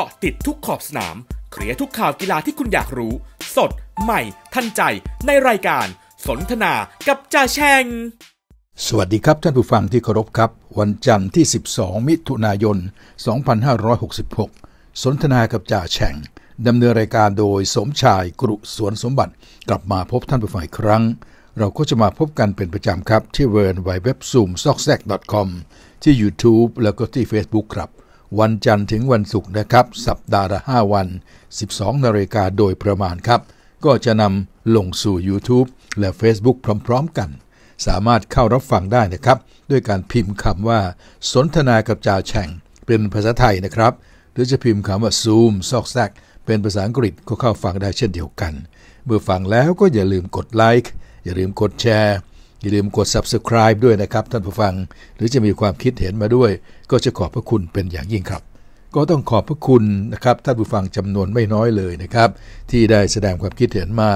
กาะติดทุกขอบสนาม เคลียร์ทุกข่าวกีฬาที่คุณอยากรู้ สดใหม่ ทันใจ ในรายการ สนทนากับจ่าแชง สวัสดีครับ ท่านผู้ฟังที่เคารพครับ วันจันทร์ที่ 12 มิถุนายน 2566 สนทนากับจ่าแชงดำเนินรายการโดยสมชายกรุสวนสมบัติ กลับมาพบท่านผู้ฟังอีกครั้ง เราก็จะมาพบกันเป็นประจำครับ ที่เวิร์นไวเว็บซูมซอกแซกคอมที่ YouTube แล้วก็ที่ Facebook ครับวันจันทร์ถึงวันศุกร์นะครับ สัปดาห์ละ5 วัน 12 นาฬิกาโดยประมาณครับ ก็จะนำลงสู่ YouTube และ Facebook พร้อมๆกัน สามารถเข้ารับฟังได้นะครับ ด้วยการพิมพ์คำว่า สนทนากับจ่าแฉ่งเป็นภาษาไทยนะครับ หรือจะพิมพ์คำว่า Zoom ซอกแซกเป็นภาษาอังกฤษก็เข้าฟังได้เช่นเดียวกัน เมื่อฟังแล้วก็อย่าลืมกดไลค์อย่าลืมกดแชร์อย่าลืมกด subscribe ด้วยนะครับท่านผู้ฟังหรือจะมีความคิดเห็นมาด้วย ก็จะขอบพระคุณเป็นอย่างยิ่งครับ ก็ต้องขอบพระคุณนะครับ ท่านผู้ฟังจำนวนไม่น้อยเลยนะครับ ที่ได้แสดงความคิดเห็นมา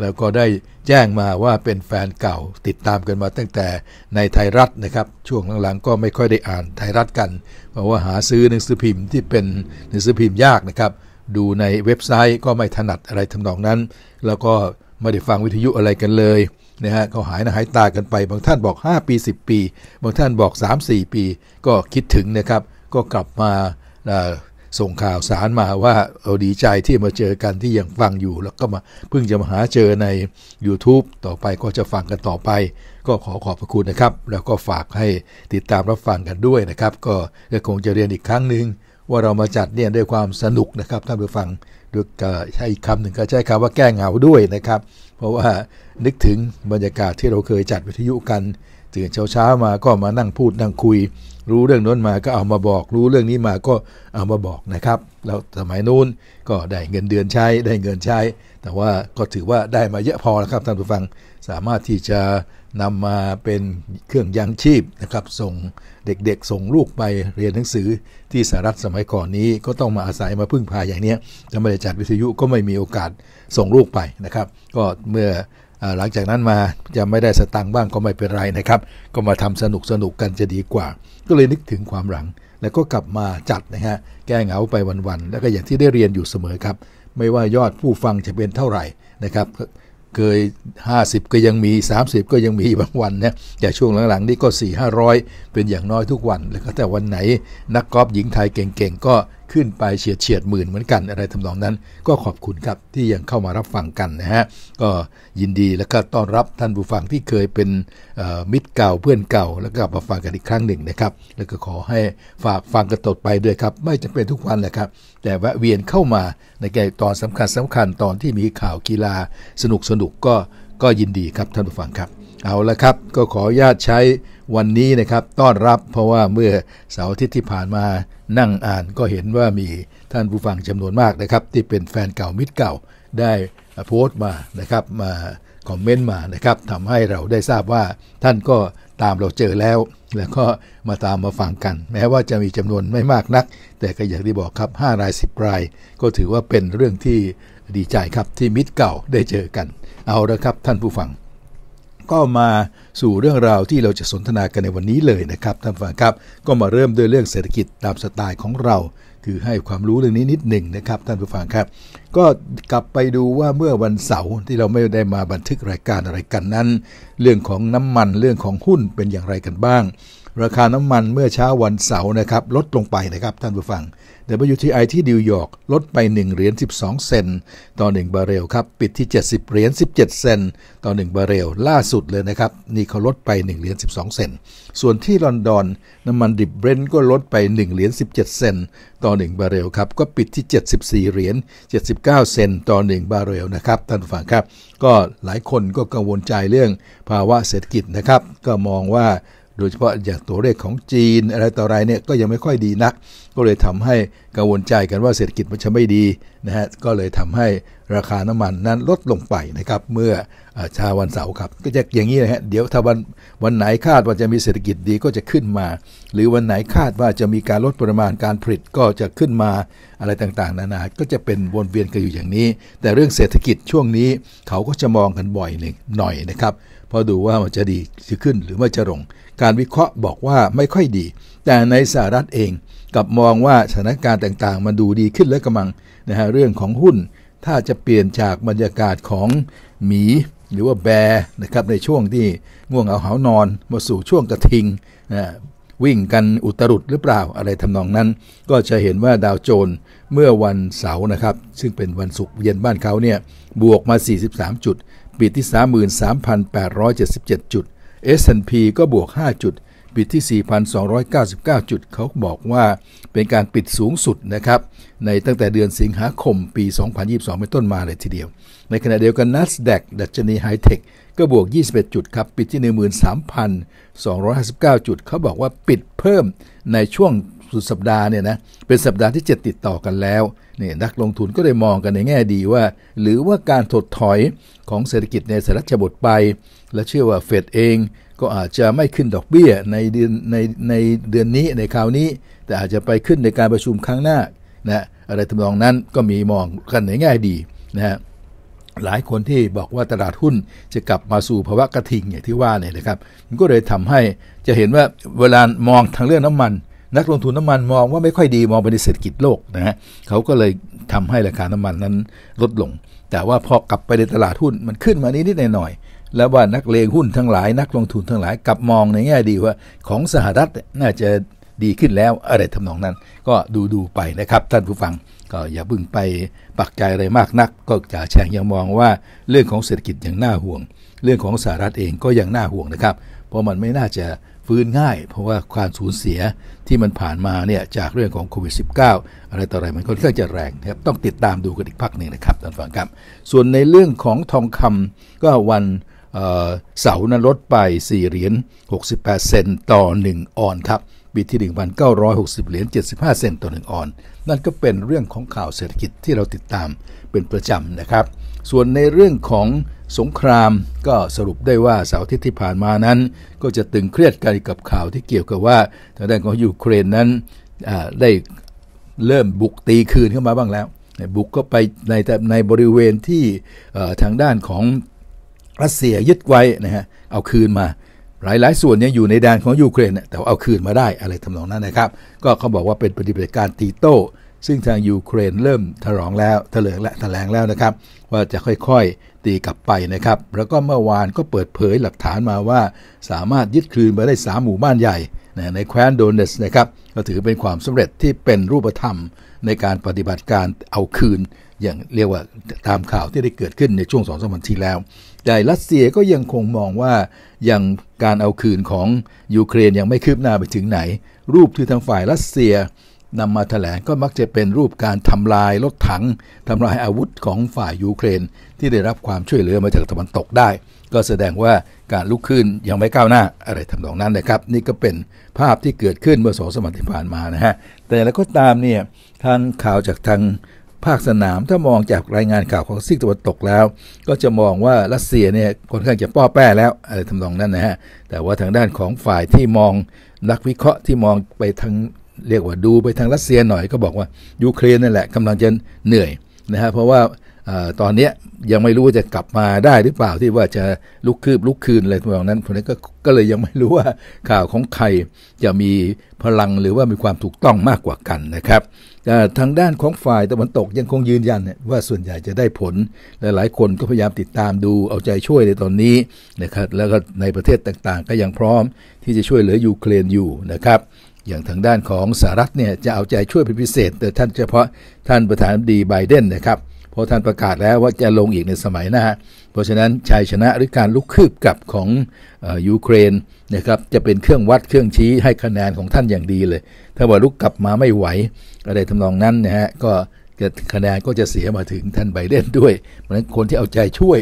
แล้วก็ได้แจ้งมาว่าเป็นแฟนเก่าติดตามกันมาตั้งแต่ในไทยรัฐนะครับ ช่วงหลังๆ ก็ไม่ค่อยได้อ่านไทยรัฐกัน เพราะว่าหาซื้อหนังสือพิมพ์ที่เป็นหนังสือพิมพ์ยากนะครับดูในเว็บไซต์ก็ไม่ถนัดอะไรทำนองนั้น แล้วก็ไม่ได้ฟังวิทยุอะไรกันเลยนะฮะเขาหายนะหายตากันไปบางท่านบอก 5 ปี 10 ปี บางท่านบอก 3-4 ปี ก็คิดถึงนะครับ ก็กลับมาส่งข่าวสารมาว่าเราดีใจที่มาเจอกันที่ยังฟังอยู่ แล้วก็มาเพิ่งจะมาหาเจอใน YouTube ต่อไปก็จะฟังกันต่อไป ก็ขอขอบพระคุณนะครับ แล้วก็ฝากให้ติดตามรับฟังกันด้วยนะครับ ก็คงจะเรียนอีกครั้งหนึ่งว่าเรามาจัดเนี่ยด้วยความสนุกนะครับท่านผู้ฟังด้วยใช้คำหนึ่งก็ใช้คำว่าแก้เหงาด้วยนะครับเพราะว่านึกถึงบรรยากาศที่เราเคยจัดวิทยุกัน ตื่นเช้าๆมาก็มานั่งพูดนั่งคุย รู้เรื่องน้นมาก็เอามาบอก รู้เรื่องนี้มาก็เอามาบอกนะครับ แล้วสมัยนู้นก็ได้เงินเดือนใช้ ได้เงินใช้ แต่ว่าก็ถือว่าได้มาเยอะพอแล้วครับท่านผู้ฟังสามารถที่จะนำมาเป็นเครื่องยังชีพนะครับ ส่งเด็กๆส่งลูกไปเรียนหนังสือที่สหรัฐสมัยก่อนนี้ ก็ต้องมาอาศัยมาพึ่งพาอย่างนี้จะไม่ได้จัดวิทยุก็ไม่มีโอกาสส่งลูกไปนะครับ ก็เมื่อหลังจากนั้นมาจะไม่ได้สตังค์บ้างก็ไม่เป็นไรนะครับ ก็มาทำสนุกสนุกกันจะดีกว่า ก็เลยนึกถึงความหลัง แล้วก็กลับมาจัดนะฮะแก้เหงาไปวันๆแล้วก็อย่างที่ได้เรียนอยู่เสมอครับ ไม่ว่ายอดผู้ฟังจะเป็นเท่าไหร่นะครับเคย50 ก็ยังมี 30 ก็ยังมีบางวันนะแต่ช่วงหลังๆนี่ก็ 4 500 เป็นอย่างน้อยทุกวันแล้วก็แต่วันไหนนักกอล์ฟหญิงไทยเก่งๆ ก็ขึ้นไปเฉียดเฉียดหมื่นเหมือนกันอะไรทำนองนั้น ก็ขอบคุณครับที่ยังเข้ามารับฟังกันนะฮะก็ยินดีและก็ต้อนรับ ท่านผู้ฟังที่เคยเป็นมิตรเก่าเพื่อนเก่าแล้วก็มาฟังกันอีกครั้งหนึ่งนะครับ แล้วก็ขอให้ฝากฟังกันต่อไปด้วยครับ ไม่จำเป็นทุกวันแหละครับ แต่แวะเวียนเข้ามาในแก่ตอนสำคัญสำคัญตอนที่มีข่าวกีฬาสนุกสนุกก็ก็ยินดีครับท่านผู้ฟังครับ เอาละครับก็ขออนุญาตใช้วันนี้นะครับ ต้อนรับเพราะว่าเมื่อเสาร์อาทิตย์ที่ผ่านมานั่งอ่านก็เห็นว่ามีท่านผู้ฟังจำนวนมากนะครับที่เป็นแฟนเก่ามิตรเก่าได้โพสต์มานะครับมาคอมเมนต์มานะครับทำให้เราได้ทราบว่าท่านก็ตามเราเจอแล้ว แล้วก็มาตามมาฟังกัน แม้ว่าจะมีจำนวนไม่มากนัก แต่ก็อย่างที่บอกครับ5ราย10ราย ก็ถือว่าเป็นเรื่องที่ดีใจครับที่มิตรเก่าได้เจอกัน เอาละครับท่านผู้ฟังก็มาสู่เรื่องราวที่เราจะสนทนากันในวันนี้เลยนะครับท่านฟังครับก็มาเริ่มด้วยเรื่องเศรษฐกิจตามสไตล์ของเรา คือให้ความรู้เรื่องนี้นิดหนึ่งนะครับ ท่านผู้ฟังครับ ก็กลับไปดูว่าเมื่อวันเสาร์ที่เราไม่ได้มาบันทึกรายการอะไรกันนั้น เรื่องของน้ำมันเรื่องของหุ้นเป็นอย่างไรกันบ้าง ราคาน้ำมันเมื่อเช้าวันเสาร์นะครับลดลงไปนะครับท่านผู้ฟัง WTI ที่นิวยอร์กลดไป1เหรียญ12เซนต่อ1บาร์เรลครับปิดที่ 70เหรียญ17เซนต่อ1บาร์เรลล่าสุดเลยนะครับ นี่เขาลดไป1เหรียญ12 เซนส่วนที่ลอนดอน น้ำมันดิบเบรนท์ก็ลดไป 1เหรียญ17 เซนต่อ1บาร์เรลครับก็ปิดที่ 74เหรียญ79 เซนต่อ1บาร์เรลนะครับท่านผู้ฟังครับก็หลายคนก็กังวลใจเรื่องภาวะเศรษฐกิจนะครับ ก็มองว่าโดยเฉพาะอย่างตัวเลขของจีนอะไรต่ออะไรเนี่ยก็ยังไม่ค่อยดีนัก ก็เลยทำให้กังวลใจกันว่าเศรษฐกิจมันจะไม่ดีนะฮะก็เลยทำให้ราคาน้ำมันนั้นลดลงไปนะครับ เมื่อชาวันเสาร์ครับก็จะอย่างนี้นะฮะเดี๋ยวถ้าวันวันไหนคาดว่าจะมีเศรษฐกิจดีก็จะขึ้นมา หรือวันไหนคาดว่าจะมีการลดปริมาณการผลิตก็จะขึ้นมาอะไรต่างๆนานา ก็จะเป็นวนเวียนกันอยู่อย่างนี้ แต่เรื่องเศรษฐกิจช่วงนี้เขาก็จะมองกันบ่อยหนึ่งหน่อยนะครับพอดูว่ามันจะดีจะขึ้นหรือว่าจะลงการวิเคราะห์บอกว่าไม่ค่อยดี แต่ในสหรัฐเองกับมองว่าสถานการณ์ต่างๆมันดูดีขึ้นและกำลังนะฮะเรื่องของหุ้นถ้าจะเปลี่ยนจากบรรยากาศของหมีหรือว่าแบร์นะครับในช่วงที่ง่วงเอาหานอน มาสู่ช่วงกระทิงนะวิ่งกันอุตรุดหรือเปล่าอะไรทำนองนั้น ก็จะเห็นว่าดาวโจน เมื่อวันเสาร์นะครับซึ่งเป็นวันศุกร์เย็นบ้านเขาเนี่ยบวกมา 43 จุดปิดที่ 33,877 จุด S&P ก็บวก 5 จุด ปิดที่ 4,299 จุด เขาบอกว่าเป็นการปิดสูงสุดนะครับในตั้งแต่เดือนสิงหาคมปี 2022เป็นต้นมาเลยทีเดียว ในขณะเดียวกัน NASDAQ ดัชนีไฮเทคก็บวก 21 จุดครับ ปิดที่ 13,259 จุดเขาบอกว่าปิดเพิ่มในช่วงสุดสัปดาห์เนี่ยนะเป็นสัปดาห์ที่ 7 ติดต่อกันแล้วนี่นักลงทุนก็เลยมองกันในแง่ดีว่า หรือว่าการถดถอยของเศรษฐกิจในสหรัฐจะมดไปและเชื่อว่าเฟดเองก็อาจจะไม่ขึ้นดอกเบี้ยในเดือนในในเดือนนี้ในคราวนี้แต่อาจจะไปขึ้นในการประชุมครั้งหน้านะอะไรทำนองนั้นก็มีมองกันในง่ายดีนะฮะหลายคนที่บอกว่าตลาดหุ้นจะกลับมาสู่ภาวะกระทิงอย่างที่ว่าเนี่ยนะครับมันก็เลยทำให้จะเห็นว่าเวลามองทางเรื่องน้ำมัน นักลงทุนน้ามันมองว่าไม่ค่อยดีมองไปในเศรษฐกิจโลกนะฮะเขาก็เลยทำให้ราคาน้ำมันนั้นลดลง แต่ว่าพอกลับไปในตลาดหุ้นมันขึ้นมานิดดหน่อยยแล้วว่านักเลงหุ้นทั้งหลาย นักลงทุนทั้งหลายกลับมองในแง่ดีว่า ของสหรัฐน่าจะดีขึ้นแล้ว อะไรทำนองนั้น ก็ดูดูไปนะครับ ท่านผู้ฟังก็อย่าบึ่งไปปักใจอะไรมากนัก ก็จะแชงยังมองว่าเรื่องของเศรษฐกิจยังน่าห่วง เรื่องของสหรัฐเองก็ยังน่าห่วงนะครับ เพราะมันไม่น่าจะฟื้นง่ายเพราะว่าความสูญเสียที่มันผ่านมาเนี่ยจากเรื่องของโควิด -19 อะไรต่ออะไรมันค่อนข้างจะแรงนะครับต้องติดตามดูกันอีกพักหนึ่งนะครับท่านฟังครับ ส่วนในเรื่องของทองคำก็วันเสานั้นลดไป4เหรียญ68เซนต์ต่อ 1ออนครับ ปีที่ 1,960เหรียญ75เซนต์ต่อ 1ออน นั่นก็เป็นเรื่องของข่าวเศรษฐกิจที่เราติดตามเป็นประจำนะครับ ส่วนในเรื่องของสงครามก็สรุปได้ว่าเสาร์ที่ที่ผ่านมานั้น ก็จะตึงเครียดกันกับข่าวที่เกี่ยวกับว่าทางด้านของยูเครนนั้นได้เริ่มบุกตีคืนเข้ามาบ้างแล้วบุกก็ไปในในบริเวณที่ทางด้านของรัสเซียยึดไว้นะฮะ เอาคืนมา หลายยส่วนเนี่ยอยู่ในแดนของยูเครนแต่เอาคืนมาได้อะไรทำนองนั้นนะครับ ก็เขาบอกว่าเป็นปฏิบัติการตีโต้ ซึ่งทางยูเครนเริ่มถลองแล้วถลิงและแถลงแล้วนะครับ ว่าจะค่อยๆ ตีกลับไปนะครับ แล้วก็เมื่อวานก็เปิดเผยหลักฐานมาว่า สามารถยึดคืนมาได้สามหมู่บ้านใหญ่ในแคว้นโดเนสนะครับ ก็ถือเป็นความสำเร็จที่เป็นรูปธรรมในการปฏิบัติการเอาคืนอย่างเรียกว่าตามข่าวที่ได้เกิดขึ้นในช่วงสองสามวันที่แล้วแต่รัสเซียก็ยังคงมองว่ายังการเอาคืนของยูเครนยังไม่คืบหน้าไปถึงไหน รูปที่ทางฝ่ายรัสเซียนำมาถแถลงก็มักจะเป็นรูปการทำลายรถถังทำลายอาวุธของฝ่ายยูเครน ที่ได้รับความช่วยเหลือมาจากตะวันตกได้ ก็แสดงว่าการลุกขึ้นยังไม่ก้าวหน้าอะไรทำนองนั้นนะครับ นี่ก็เป็นภาพที่เกิดขึ้นเมื่อสองสมัยที่ผ่านมานะฮะแต่แล้วก็ตามเนี่ยทางข่าวจากทางภาคสนามถ้ามองจากรายงานข่าวของซีกตะวันตกแล้ว ก็จะมองว่ารัสเซียเนี่ยค่อนข้างจะป้อแป้แล้วอะไรทำนองนั้นนะฮะแต่ว่าทางด้านของฝ่ายที่มองนักวิเคราะห์ที่มองไปทางเรียกว่าดูไปทางรัสเซียหน่อย ก็บอกว่ายูเครนนั่นแหละกำลังจะเหนื่อยนะฮะเพราะว่าตอนนี้ยังไม่รู้ว่าจะกลับมาได้หรือเปล่าที่ว่าจะลุกคืบลุกคืนอะไรพวกนั้นคนนัก็ก็เลยยังไม่รู้ว่าข่าวของใครจะมีพลังหรือว่ามีความถูกต้องมากกว่ากันนะครับทางด้านของฝ่ายตะวันตกยังคงยืนยันว่าส่วนใหญ่จะได้ผลและหลายคนก็พยายามติดตามดูเอาใจช่วยในตอนนี้นะครับ แล้วก็ในประเทศต่างๆ ก็ยังพร้อมที่จะช่วยเหลือยูเครนอยู่นะครับ อย่างทางด้านของสหรัฐเนี่ยจะเอาใจช่วยเป็นพิเศษแต่ท่านเฉพาะท่านประธานดีไบเดนนะครับราะท่านประกาศแล้วว่าจะลงอีกในสมัยหน้าเพราะฉะนั้นชัยชนะหรือการลุกคืบกลับของยูเครนนะครับจะเป็นเครื่องวัดเครื่องชี้ให้คะแนนของท่านอย่างดีเลย ถ้าว่าลุกกลับมาไม่ไหวอะไรทำนองนั้นนะฮะก็คะแนนก็จะเสียมาถึงท่านไบเดนด้วย เพราะฉะนั้นคนที่เอาใจช่วย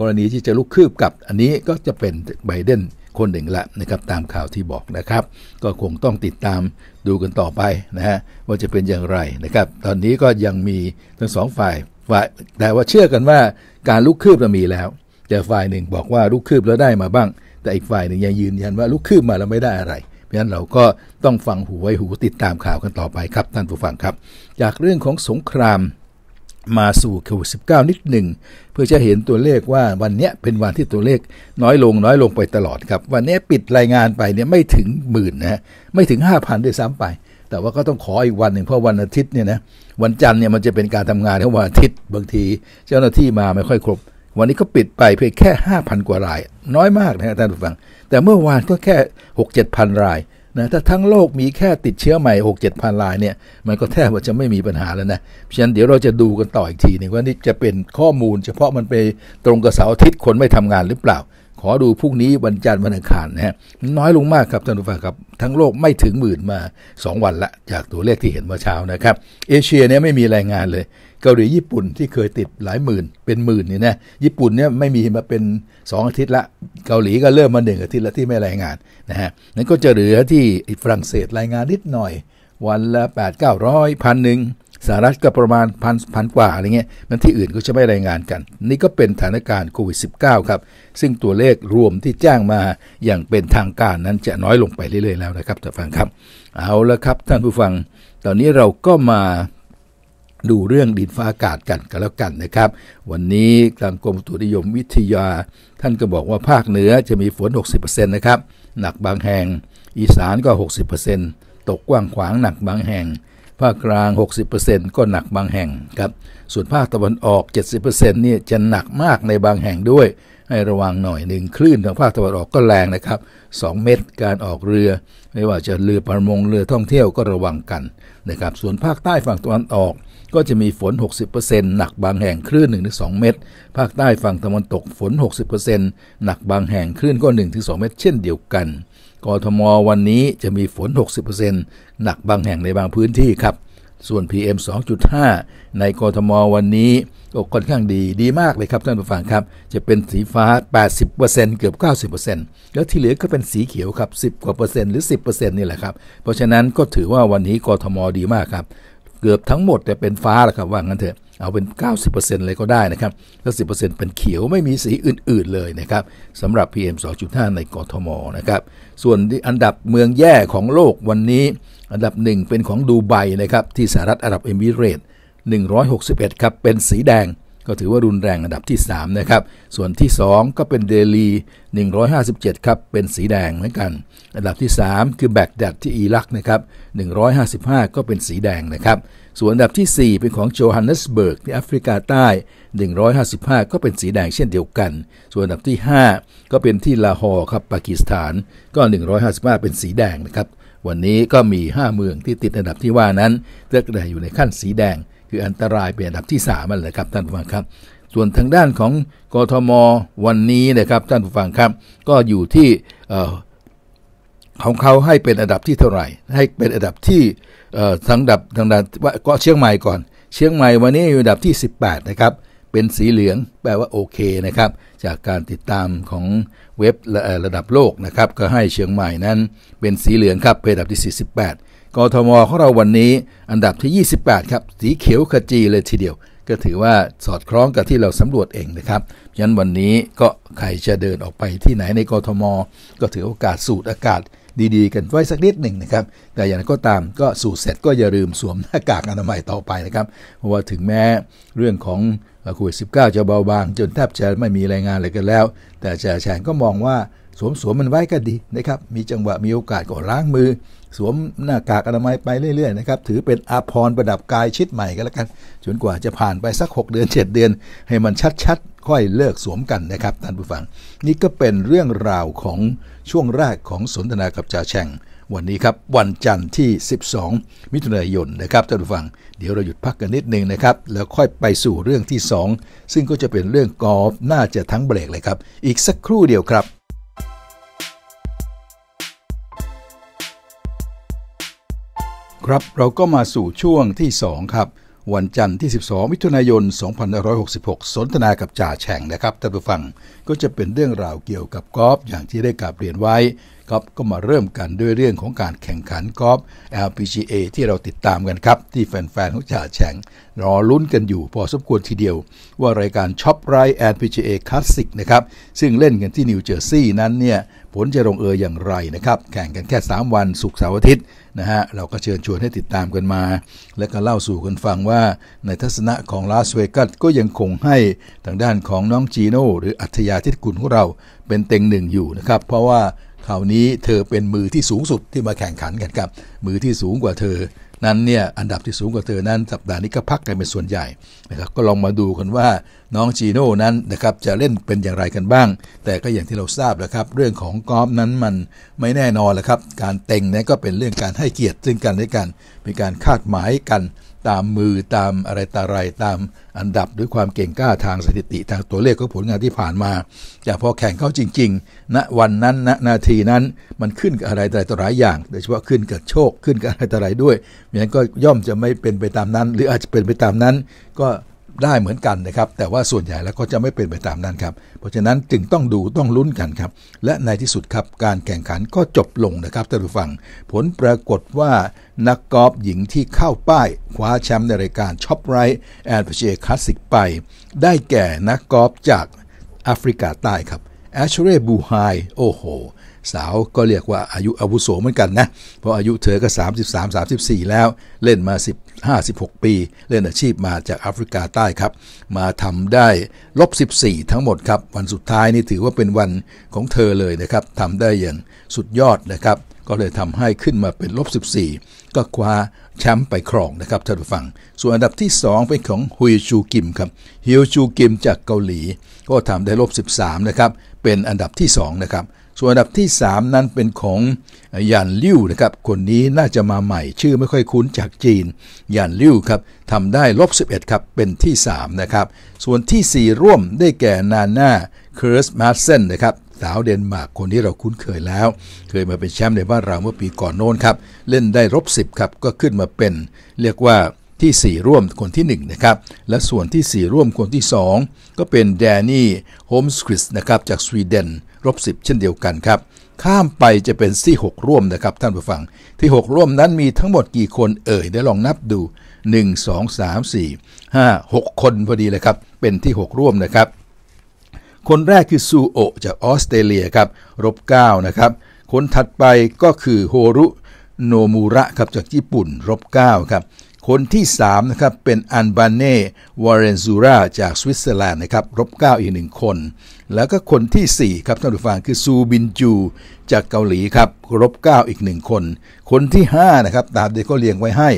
กรณีที่จะลุกคืบกลับอันนี้ก็จะเป็นไบเดนคนหนึ่งละนะครับตามข่าวที่บอกนะครับ ก็คงต้องติดตามดูกันต่อไปนะฮะว่าจะเป็นอย่างไรนะครับตอนนี้ก็ยังมีทั้งสองฝ่ายฝ่ายแต่ว่าเชื่อกันว่าการลุกคืบมีแล้วแต่ฝ่ายหนึ่งบอกว่าลุกคืบแล้วได้มาบ้าง แต่อีกฝ่ายหนึ่งยังยืนยันว่าลุกคืบมาแล้วไม่ได้อะไร เพราะฉะนั้นเราก็ต้องฟังหูไว้หูติดตามข่าวกันต่อไปครับ ท่านผู้ฟังครับ จากเรื่องของสงครามมาสู่โควิด19นิดหนึ่งเพื่อจะเห็นตัวเลขว่าวันนี้เป็นวันที่ตัวเลขน้อยลงน้อยลงไปตลอดครับวันนี้ปิดรายงานไปเนี่ยไม่ถึงหมื่นนะไม่ถึง5,000ด้วยซ้ำไปแต่ว่าก็ต้องขออีกวันหนึ่งเพราะวันอาทิตย์เนี่ยนะวันจันทร์เนี่ยมันจะเป็นการทำงานของวันอาทิตย์บางที เจ้าหน้าที่มาไม่ค่อยครบวันนี้ก็ปิดไปเพียงแค่ห้าพันกว่าราย น้อยมากนะท่านผู้ฟัง แต่เมื่อวานก็แค่หกเจ็ดพันรายนะถ้าทั้งโลกมีแค่ติดเชื้อใหม่ 6 7พันรายเนี่ยมันก็แทบจะไม่มีปัญหาแล้วนะเพราะฉะนั้นเดี๋ยวเราจะดูกันต่ออีกทีนึงว่านี่จะเป็นข้อมูลเฉพาะมันไปตรงกับเสาร์อาทิตย์คนไม่ทำงานหรือเปล่าขอดูพรุ่งนี้วันจันทร์วันอังคารนะฮะน้อยลงมากครับท่านผู้ฟังครับทั้งโลกไม่ถึงหมื่นมา 2 วันละจากตัวเลขที่เห็นเมื่อเช้านะครับเอเชียเนี่ยไม่มีรายงานเลย เกาหลีญี่ปุ่นที่เคยติดหลายหมื่นเป็นหมื่นนี่นะญี่ปุ่นเนี่ยไม่มีมาเป็น2อาทิตย์ละเกาหลีก็เริ่มมาหนึ่งอาทิตย์ละที่ไม่รายงานนะฮะนั้นก็จะเหลือที่ฝรั่งเศสรายงานนิดหน่อยวันละ 8 9 0 0พันหนึ่งสหรัฐก็ประมาณพันพันกว่าอะไรเงี้ยมันที่อื่นก็จะไม่รายงานกันนี่ก็เป็นสถานการณ์โควิด -19 ครับซึ่งตัวเลขรวมที่แจ้งมาอย่างเป็นทางการนั้นจะน้อยลงไปเรื่อยๆแล้วนะครับท่านฟังครับ เอาละครับท่านผู้ฟังตอนนี้เราก็มาดูเรื่องดินฟ้าอากาศกันกันแล้วกันนะครับ วันนี้ทางกรมอุตุนิยมวิทยาท่านก็บอกว่าภาคเหนือจะมีฝน 60%นะครับหนักบางแห่งอีสานก็ 60%ตกกว้างขวางหนักบางแห่งภาคกลาง 60%ก็หนักบางแห่งครับ ส่วนภาคตะวันออก 70%เนี่ยจะหนักมากในบางแห่งด้วย ให้ระวังหน่อยหนึ่งคลื่นทางภาคตะวันออกก็แรงนะครับ2เมตรการออกเรือ ไม่ว่าจะเรือประมงเรือท่องเที่ยวก็ระวังกันนะครับ ส่วนภาคใต้ฝั่งตะวันออกก็จะมีฝน 60%หนักบางแห่งคลื่น1-2 เมตร ภาคใต้ฝั่งตะวันตกฝน 60%หนักบางแห่งคลื่นก็ 1-2 เมตร เช่นเดียวกันกรทมวันนี้จะมีฝน 60%หนักบางแห่งในบางพื้นที่ครับ ส่วน PM 2.5 ในกรทมวันนี้ก็ค่อนข้างดี ดีมากเลยครับท่านผู้ฟังครับ จะเป็นสีฟ้า 80%เกือบ 90%แล้วที่เหลือก็เป็นสีเขียวครับ 10 กว่าเปอร์เซ็นต์หรือ 10%นี่แหละครับ เพราะฉะนั้นก็ถือว่าวันนี้กรทมดีมากครับ เกือบทั้งหมดจะเป็นฟ้าแล้วครับว่างั้นเถอะเอาเป็น 90%เลยก็ได้นะครับ แล้ว10%เป็นเขียวไม่มีสีอื่นๆเลยนะครับสำหรับ PM 2.5 ในกทมนะครับส่วนอันดับเมืองแย่ของโลกวันนี้ อันดับ 1 เป็นของดูไบนะครับ ที่สหรัฐอาหรับเอมิเรต 161ครับเป็นสีแดง ก็ถือว่ารุนแรงอันดับที่ 3 นะครับ ส่วนที่ 2 ก็เป็นเดลี157ครับเป็นสีแดงเหมือนกัน อันดับที่ 3 คือแบกแดดที่อิรักนะครับ155 ก็เป็นสีแดงนะครับส่วนอันดับที่ 4 เป็นของโจฮันเนสเบิร์กที่แอฟริกาใต้ 155 ก็เป็นสีแดงเช่นเดียวกัน ส่วนอันดับที่ 5 ก็เป็นที่ลาฮอร์ครับปากีสถาน ก็ 155 เป็นสีแดงนะครับ วันนี้ก็มี 5 เมืองที่ติดอันดับที่ว่านั้นเลือกได้อยู่ในขั้นสีแดง คืออันตรายเป็นอันดับที่3มันเลครับท่านผู้ฟังครับ ส่วนทางด้านของกทมวันนี้นะครับท่านผู้ฟังครับก็อยู่ที่ของเขาให้เป็นอันดับที่เท่าไหร่ ให้เป็นอันดับที่สังดับทางด้านว่ากะเชียงใหม่ก่อนเชียงใหม่วันนี้อยู่อันดับที่ 18 นะครับ เป็นสีเหลืองแปลว่าโอเคนะครับ จากการติดตามของเว็บระดับโลกนะครับก็ให้เชียงใหม่นั้นเป็นสีเหลืองครับเป็นอันดับที่48กทม ของเราวันนี้อันดับที่ 28 ครับ สีเขียวขจีเลยทีเดียว ก็ถือว่าสอดคล้องกับที่เราสำรวจเองนะครับยันวันนี้ก็ใครจะเดินออกไปที่ไหนในกทม ก็ถือโอกาสสูดอากาศดี ๆ กัน ไว้ สักนิดหนึ่งนะครับแต่อย่างไรก็ตามก็สูตรเสร็จก็อย่าลืมสวมหน้ากาก อนามัย ต่อไปนะครับ เพราะว่าถึงแม้เรื่องของโควิดสิจะเบา บาง จนแทบจะไม่มีรายงาน อะไร กันแล้ว แต่จาแฉงก็มองว่าสวมสวมมันไว้ ก็ ดี นะครับ มีจังหวะมีโอกาสก็ล้างมือ สวมหน้ากากอนามัยไปเรื่อยๆนะครับถือเป็นอาภรณ์ประดับกายชิดใหม่ก็แล้วกันจนกว่าจะผ่านไปสัก 6 เดือน 7 เดือน ให้มันชัดค่อยเลิกสวมกันนะครับท่านผู้ฟัง นี่ก็เป็นเรื่องราวของช่วงแรกของสนทนากับจ่าแชงวันนี้ครับวันจันทร์ที่ 12 มิถุนายนนะครับท่านผู้ฟัง เดี๋ยวเราหยุดพักกันนิดนึงนะครับ แล้วค่อยไปสู่เรื่องที่ 2 ซึ่งก็จะเป็นเรื่องกอล์ฟน่าจะทั้งเบรกเลยครับ อีกสักครู่เดียวครับ ครับเราก็มาสู่ช่วงที่ 2 ครับวันจันทร์ที่ 12 มิถุนายน 2566 สนทนากับจ่าแฉ่งนะครับท่านผู้ฟังก็จะเป็นเรื่องราวเกี่ยวกับกอล์ฟอย่างที่ได้กล่าวเรียนไว้กอล์ฟก็มาเริ่มกันด้วยเรื่องของการแข่งขันกอล์ฟ LPGA ที่เราติดตามกันครับ ที่แฟนๆ ของจ่าแฉ่งรอลุ้นกันอยู่พอสมควรทีเดียว ว่ารายการช็อปไรแอ LPGA คลาสสิกนะครับซึ่งเล่นกันที่นิวเจอร์ซีย์นั้นเนี่ยผลจะลงเอยอย่างไรนะครับ แข่งกันแค่ 3 วันศุกร์เสาร์อาทิตย์นะฮะเราก็เชิญชวนให้ติดตามกันมา และก็เล่าสู่กันฟังว่า ในทัศนะของลาสเวกัสก็ยังคงให้ทางด้านของน้องจีโน่ หรืออัธยาทิศกุลของเรา เป็นเต็งหนึ่งอยู่นะครับ เพราะว่าคราวนี้เธอเป็นมือที่สูงสุดที่มาแข่งขันกันครับ มือที่สูงกว่าเธอนั้นเนี่ยอันดับที่สูงกว่าเธอ นั้นสัปดาห์นี้ก็พักกันเป็นส่วนใหญ่ นะครับ ก็ลองมาดูกันว่าน้องจีโน่นั้นนะครับจะเล่นเป็นอย่างไรกันบ้าง แต่ก็อย่างที่เราทราบนะครับเรื่องของกอล์ฟนั้นมันไม่แน่นอนแหละครับ การเต็งนั่นก็เป็นเรื่องการให้เกียรติซึ่งกันและกัน เป็นการคาดหมายกันตามมือตามอะไรตาไรตามอันดับ ด้วยความเก่งกล้าทางสถิติ ทางตัวเลขก็ผลงานที่ผ่านมา แต่พอแข่งเข้าจริงๆณนะวันนั้นณนะนาทีนั้นมันขึ้นกับอะไรแต่หลายอย่างโดยเฉพาะขึ้นกับโชคขึ้นกับอะไรแต่หลายด้วยอย่างนั้นก็ย่อมจะไม่เป็นไปตามนั้น หรืออาจจะเป็นไปตามนั้นก็ได้เหมือนกันนะครับ แต่ว่าส่วนใหญ่แล้วก็จะไม่เป็นไปตามนั้นครับ เพราะฉะนั้นจึงต้องดูต้องลุ้นกันครับ และในที่สุด ครับ การแข่งขันก็จบลงนะครับท่านผู้ฟัง ผลปรากฏว่านักกอล์ฟหญิงที่เข้าป้าย คว้าแชมป์ในรายการช็อปไรท์แอนด์พีเชคลาสสิกไป ได้แก่นักกอล์ฟจากแอฟริกาใต้ครับแอชเรบูไฮโอ้โหสาวก็เรียกว่าอายุอาวุโสเหมือนกันนะเพราะอายุเธอก็ 33 34 แล้วเล่นมา56 ปี เล่นอาชีพมาจากแอฟริกาใต้ครับ มาทำได้ลบ 14 ทั้งหมดครับวันสุดท้ายนี่ถือว่าเป็นวันของเธอเลยนะครับทำได้อย่างสุดยอดนะครับ ก็เลยทำให้ขึ้นมาเป็นลบ 14 ก็คว้าแชมป์ไปครองนะครับท่านผู้ฟังส่วนอันดับที่ 2 เป็นของฮุยชูกิมครับฮิวชูกิมจากเกาหลี ก็ทำได้ลบ 13นะครับ เป็นอันดับที่2นะครับส่วนอันดับที่ 3 นั้นเป็นของหยันลิ้วนะครับคนนี้น่าจะมาใหม่ชื่อไม่ค่อยคุ้นจากจีนหยันลิ้วครับทำได้ลบ11ครับเป็นที่3นะครับส่วนที่ 4 ร่วมได้แก่นาน่าเคิร์สมาเซนนะครับสาวเดนมาร์กคนที่เราคุ้นเคยแล้ว เคยมาเป็นแชมป์ในบ้านเราเมื่อปีก่อนโน้นครับเล่นได้ลบ10ครับก็ขึ้นมาเป็น เรียกว่าที่ 4 ร่วมคนที่1นะครับและส่วนที่ 4 ร่วมคนที่ 2 ก็เป็นแดนนี่โฮมสคริสนะครับจากสวีเดนลบ10เช่นเดียวกันครับ ข้ามไปจะเป็นซี่หกร่วมนะครับ ท่านผู้ฟังที่ 6 ร่วมนั้นมีทั้งหมดกี่คนเอ่ยได้ลองนับดู 1 2 3 4 5 6คนพอดีเลยครับเป็นที่6ร่วมนะครับคนแรกคือซูโอจากออสเตรเลียครับลบ9นะครับคนถัดไปก็คือโฮรุโนมูระครับจากญี่ปุ่นลบ9ครับคนที่3นะครับเป็นอันบานเน่วอเรนซูราจากสวิตเซอร์แลนด์นะครับลบ9 อีกหนึ่งคนแล้วก็คนที่4ครับท่านผู้ฟังคือซูบินจู จากเกาหลีครับครบ9อีก1คนคนที่ 5 นะครับตามที่เขาเรียงไว้ให้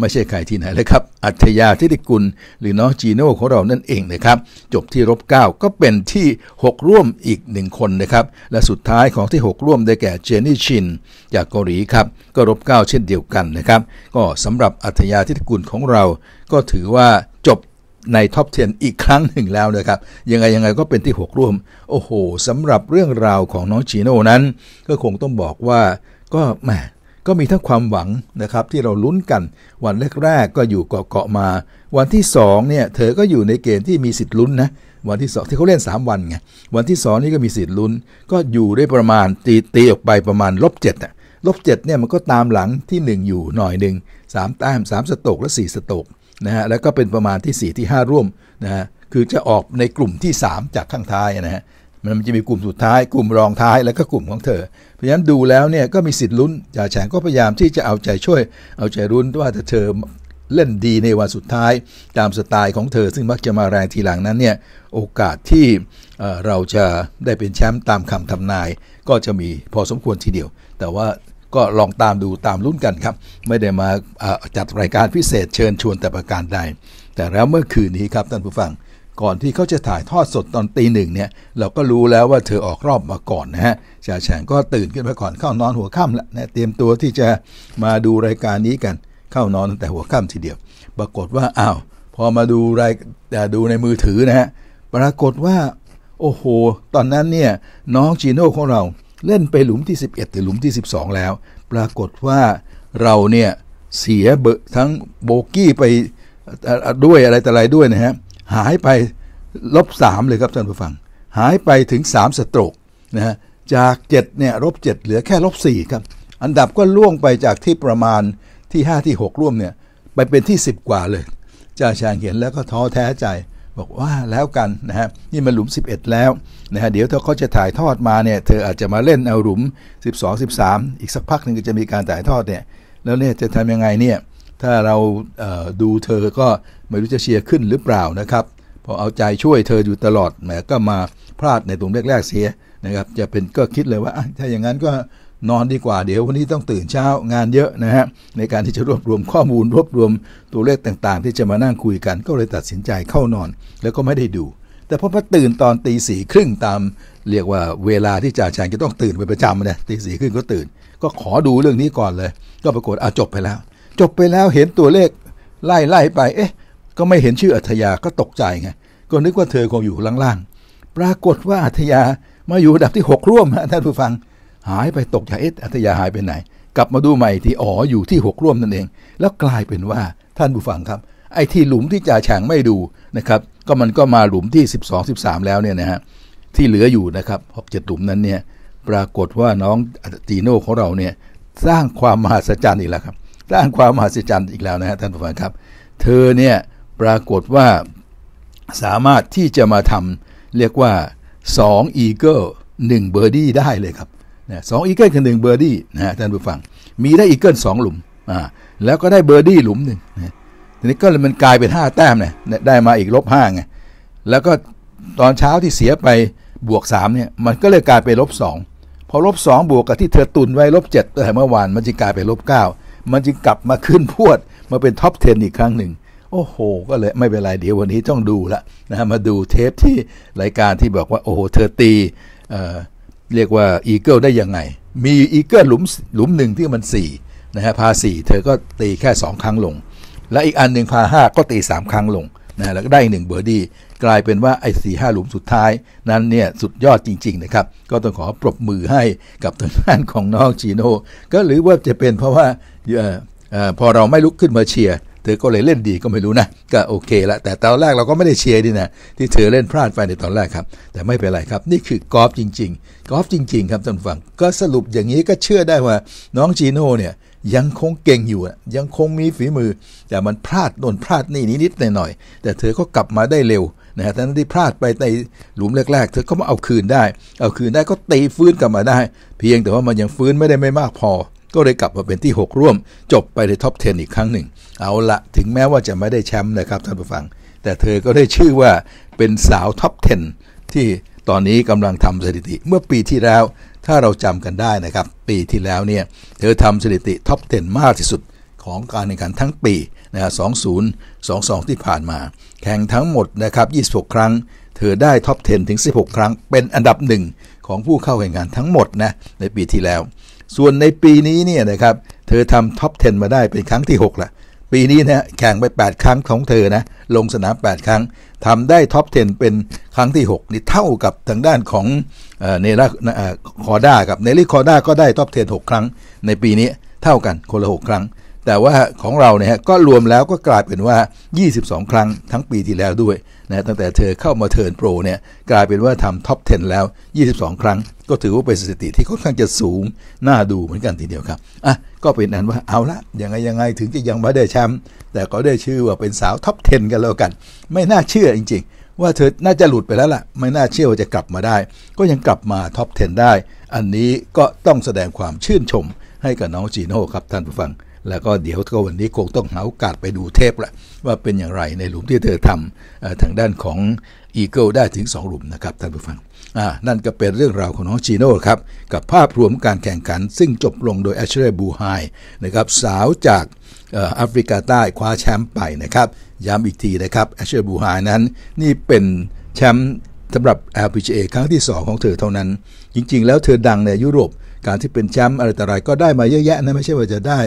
ไม่ใช่ใครที่ไหนเลยครับอัธยาทิติกุลหรือน้องจีโน่ของเรานั่นเองนะครับจบที่รบ9 ก็เป็นที่ 6 ร่วมอีก 1 คนนะครับ และสุดท้ายของที่ 6 ร่วมได้แก่เจนนี่ชิน จากเกาหลีครับก็รบ 9 เช่นเดียวกันนะครับ ก็สำหรับอัธยาทิติกุลของเรา ก็ถือว่าในท็อป10 อีกครั้งหนึ่งแล้วนะครับยังไงยังไงก็เป็นที่หร่วม โอ้โหสำหรับเรื่องราวของน้องจีโน่นั้น ก็คงต้องบอกว่าก็แหมก็มีทั้งความหวังนะครับที่เราลุ้นกัน วันแรกๆก็อยู่เกาะๆมา วันที่2เนี่ยเธอก็อยู่ในเกณฑ์ที่มีสิทธิ์ลุ้นนะวันที่ 2 ที่เขาเล่น 3 วันไงวันที่2นี่ก็มีสิทธิ์ลุ้นก็อยู่ได้ประมาณตีตีออกไปประมาณลบเจ็ดอะลบเจ็ดเนี่ยมันก็ตามหลังที่ 1 อยู่หน่อยหนึ่ง3แต้ม3สตกและ 4สตกนะฮะแล้วก็เป็นประมาณที่4ที่ 5 ร่วมนะฮะคือจะออกในกลุ่มที่ 3 จากข้างท้ายนะฮะมันจะมีกลุ่มสุดท้าย กลุ่มรองท้ายแล้วก็กลุ่มของเธอ เพราะฉะนั้นดูแล้วเนี่ยก็มีสิทธิ์ลุ้นจ่าแฉงก็พยายามที่จะเอาใจช่วยเอาใจรุ้นว่าจะเธอเล่นดีในวันสุดท้าย ตามสไตล์ของเธอ ซึ่งมักจะมาแรงทีหลังนั้นเนี่ยโอกาสที่เราจะได้เป็นแชมป์ตามคำทำนาย ก็จะมีพอสมควรทีเดียวแต่ว่าก็ลองตามดูตามรุ่นกันครับ ไม่ได้มาจัดรายการพิเศษเชิญชวนแต่ประการใด แต่แล้วเมื่อคืนนี้ครับท่านผู้ฟังก่อนที่เขาจะถ่ายทอดสดตอนตีหนึ่งเนี่ย เราก็รู้แล้วว่าเธอออกรอบมาก่อนนะฮะจ่าแฉงก็ตื่นขึ้นมาก่อนเข้านอนหัวค่ำแล้วนะเตรียมตัวที่จะมาดูรายการนี้กัน เข้านอนแต่หัวค่ำทีเดียว ปรากฏว่าอ้าวพอมาดูรายดูในมือถือนะฮะปรากฏว่า โอ้โห ตอนนั้นเนี่ยน้องจีโน่ของเราเล่นไปหลุมที่ 11รือหลุมที่ 12 แล้ว ปรากฏว่าเราเนี่ยเสียเบทั้งโบกี้ไปด้วยอะไรแต่ไรด้วยนะฮะหายไปลบสามเลยครับท่านผู้ฟัง หายไปถึง 3สโตรกนะฮะจาก7เนี่ยลบ7 เหลือแค่ลบ4ครับ อันดับก็ล่วงไปจากที่ประมาณที่5ที่ 6 ร่วมเนี่ยไปเป็นที่ 10 กว่าเลยจ้าชางเห็นแล้วก็ท้อแท้ใจบอกว่าแล้วกันนะฮะนี่มันหลุม 11 แล้วนะฮะเดี๋ยวถ้าเขาจะถ่ายทอดมาเนี่ยเธออาจจะมาเล่นเอาหลุม 12 13 อีกสักพักหนึ่งก็จะมีการถ่ายทอดเนี่ย แล้วเนี่ยจะทำยังไงเนี่ยถ้าเราเดูเธอก็ไม่รู้จะเชียร์ขึ้นหรือเปล่านะครับ พอเอาใจช่วยเธออยู่ตลอดแหมก็มาพลาดในตรงแรกๆเสียนะครับ จะเป็นก็คิดเลยว่าถ้าอย่างนั้นก็นอนดีกว่าเดี๋ยววันนี้ต้องตื่นเช้างานเยอะนะฮะในการที่จะรวบรวมข้อมูลรวบรวม ตัวเลขต่างๆ ที่จะมานั่งคุยกันก็เลยตัดสินใจเข้านอน แล้วก็ไม่ได้ดู แต่พอมาตื่นตอนตีสี่ครึ่งตามเรียกว่าเวลาที่จ่าชายจะต้องตื่นเป็นประจำเนยตีสี่ครึ่งก็ตื่น ก็ขอดูเรื่องนี้ก่อนเลย ก็ปรากฏออาจบไปแล้ว จบไปแล้วเห็นตัวเลขไล่ไล่ไปเอ๊ะก็ไม่เห็นชื่ออัธยาก็ตกใจไงก็นึกว่าเธอคงอยู่ล่างๆปรากฏว่าอัธยามาอยู่ดับที่ 6 ร่วมฮะท่านผู้ฟังหายไปตกจาเอ๊ะอัธยาหายไปไหน กลับมาดูใหม่ที่อ๋ออยู่ที่หกร่วมนั่นเอง แล้วกลายเป็นว่าท่านผู้ฟังครับ ไอ้ที่หลุมที่จ่าฉางไม่ดูนะครับก็มันก็มาหลุมที่ 12 13 แล้วเนี่ยนะฮะที่เหลืออยู่นะครับหกเจ็ดหลุมนั้นเนี่ยปรากฏว่าน้องจีโน่ของเราเนี่ยสร้างความมหัศจรรย์อีกแล้วครับสร้างความมหัศจรรย์อีกแล้วนะฮะท่านผู้ฟังครับเธอเนี่ยปรากฏว่าสามารถที่จะมาทำเรียกว่า2 Eagle 1 b i r d ี้ได้เลยครับนะสองอีเกิลคือหนึ่งเบอร์ดี้นะท่านผู้ฟัง มีได้อีเกิลสองหลุมอ่าแล้วก็ได้เบอร์ดี้หลุมหนึ่งนะทีนี้ก็เลยมันกลายเป็นห้าแต้มเนี่ยได้มาอีกลบห้าไง แล้วก็ตอนเช้าที่เสียไปบวกสามเนี่ย มันก็เลยกลายเป็นลบสองพอลบสองบวกกับที่เธอตุนไว้ลบเจ็ดตั้งแต่เมื่อวานมันจึงกลายเป็นลบเก้ามันจึงกลับมาขึ้นพวดมาเป็นท็อปเทนอีกครั้งหนึ่งโอ้โห ก็เลยไม่เป็นไรเดี๋ยววันนี้ต้องดูละนะมาดูเทปที่รายการที่บอกว่า โอ้โหเธอตีเรียกว่าอีเกิลได้ยังไง มีอีเกิลหลุมหลุมหนึ่งที่มัน4นะฮะพา 4 เธอก็ตีแค่ 2 ครั้งลง และอีกอันหนึ่งพา 5 ก็ตี3ครั้งลงนะแล้วก็ได้หนึ่งเบอร์ดี้กลายเป็นว่าไอ้สี่ห้าหลุมสุดท้ายนั้นเนี่ย สุดยอดจริง ๆ นะครับ ก็ต้องขอปรบมือให้กับทางด้านของน้องจีโน่ก็หรือว่าจะเป็นเพราะว่าพอเราไม่ลุกขึ้นมาเชียร์เธอก็เลยเล่นดีก็ไม่รู้นะก็โอเคละแต่ตอนแรกเราก็ไม่ได้เชียร์ดีนะที่เธอเล่นพลาดไปในตอนแรกครับ แต่ไม่เป็นไรครับ นี่คือกอล์ฟจริง ๆ กอล์ฟจริง ๆครับท่านฟังก็สรุปอย่างนี้ก็เชื่อได้ว่า น้องจีโน่เนี่ยยังคงเก่งอยู่ยังคงมีฝีมือ แต่มันพลาดโดนพลาดนี่นิดๆหน่อยๆแต่เธอก็กลับมาได้เร็วนะฮะทั้งที่พลาดไปในหลุมแรกๆเธอก็มาเอาคืนได้ เอาคืนได้ก็ตีฟื้นกลับมาได้ เพียงแต่ว่ามันยังฟื้นไม่ได้ไม่มากพอก็เลยกลับมาเป็นที่ 6 ร่วม จบไปในท็อป 10 อีกครั้งหนึ่ง เอาละถึงแม้ว่าจะไม่ได้แชมป์นะครับท่านผู้ฟัง แต่เธอก็ได้ชื่อว่าเป็นสาวท็อป 10 ที่ตอนนี้กำลังทำสถิติ เมื่อปีที่แล้วถ้าเราจำกันได้นะครับ ปีที่แล้วเนี่ย เธอทำสถิติท็อป 10 มากที่สุดของการแข่งขันทั้งปีนะฮะ2022 ที่ผ่านมา แข่งทั้งหมดนะครับ 26 ครั้ง เธอได้ท็อป 10 ถึง 16 ครั้ง เป็นอันดับหนึ่งของผู้เข้าแข่งขันทั้งหมดนะในปีที่แล้วส่วนในปีนี้เนี่ยนะครับเธอทำท็อป 10 มาได้เป็นครั้งที่ 6 ละ ปีนี้นะแข่งไป 8 ครั้งของเธอนะลงสนาม8ครั้งทำได้ท็อป 10 เป็นครั้งที่ 6 นี่เท่ากับทางด้านของเนล่าคอด้ากับเนลี่คอด้าก็ได้ท็อป 10 6 ครั้ง ในปีนี้เท่ากันคนละ 6 ครั้งแต่ว่าของเราเนี่ยก็รวมแล้วก็กลายเป็นว่า 22 ครั้งทั้งปีที่แล้วด้วยนะตั้งแต่เธอเข้ามาเทิร์นโปรเนี่ยกลายเป็นว่าทำท็อป10 แล้ว 22 ครั้งก็ถือว่าเป็นสถิติที่ค่อนข้างจะสูงน่าดูเหมือนกันทีเดียวครับอ่ะก็เป็นนั้นว่าเอาละยังไงยังไงถึงจะยังไม่ได้แชมป์แต่ก็ได้ชื่อว่าเป็นสาวท็อป10 กันแล้วกัน ไม่น่าเชื่อจริงๆ ว่าเธอน่าจะหลุดไปแล้วล่ะ ไม่น่าเชื่อว่าจะกลับมาได้ ก็ยังกลับมาท็อป10 ได้ อันนี้ก็ต้องแสดงความชื่นชม ให้กับน้องจีโน่ครับท่านผู้ฟังแล้วก็เดี๋ยวก็วันนี้คงต้องหาโอกาสไปดูเทปละ ว่าเป็นอย่างไรในหลุมที่เธอทำทางด้านของอีเกิลได้ถึง 2 หลุมนะครับท่านผู้ฟังนั่นก็เป็นเรื่องราวของน้องชีโน่ครับ กับภาพรวมการแข่งขัน ซึ่งจบลงโดยแอชเลย์บูไฮนะครับสาวจากแอฟริกาใต้คว้าแชมป์ไปนะครับ ย้ำอีกทีนะครับแอชเลย์บูไฮนั้นนี่เป็นแชมป์สำหรับ LPGA ครั้งที่ 2 ของเธอเท่านั้น จริงๆแล้วเธอดังในยุโรปการที่เป็นแชมป์อะไรต่ออะไรก็ได้มาเยอะแยะนะไม่ใช่ว่าจะได้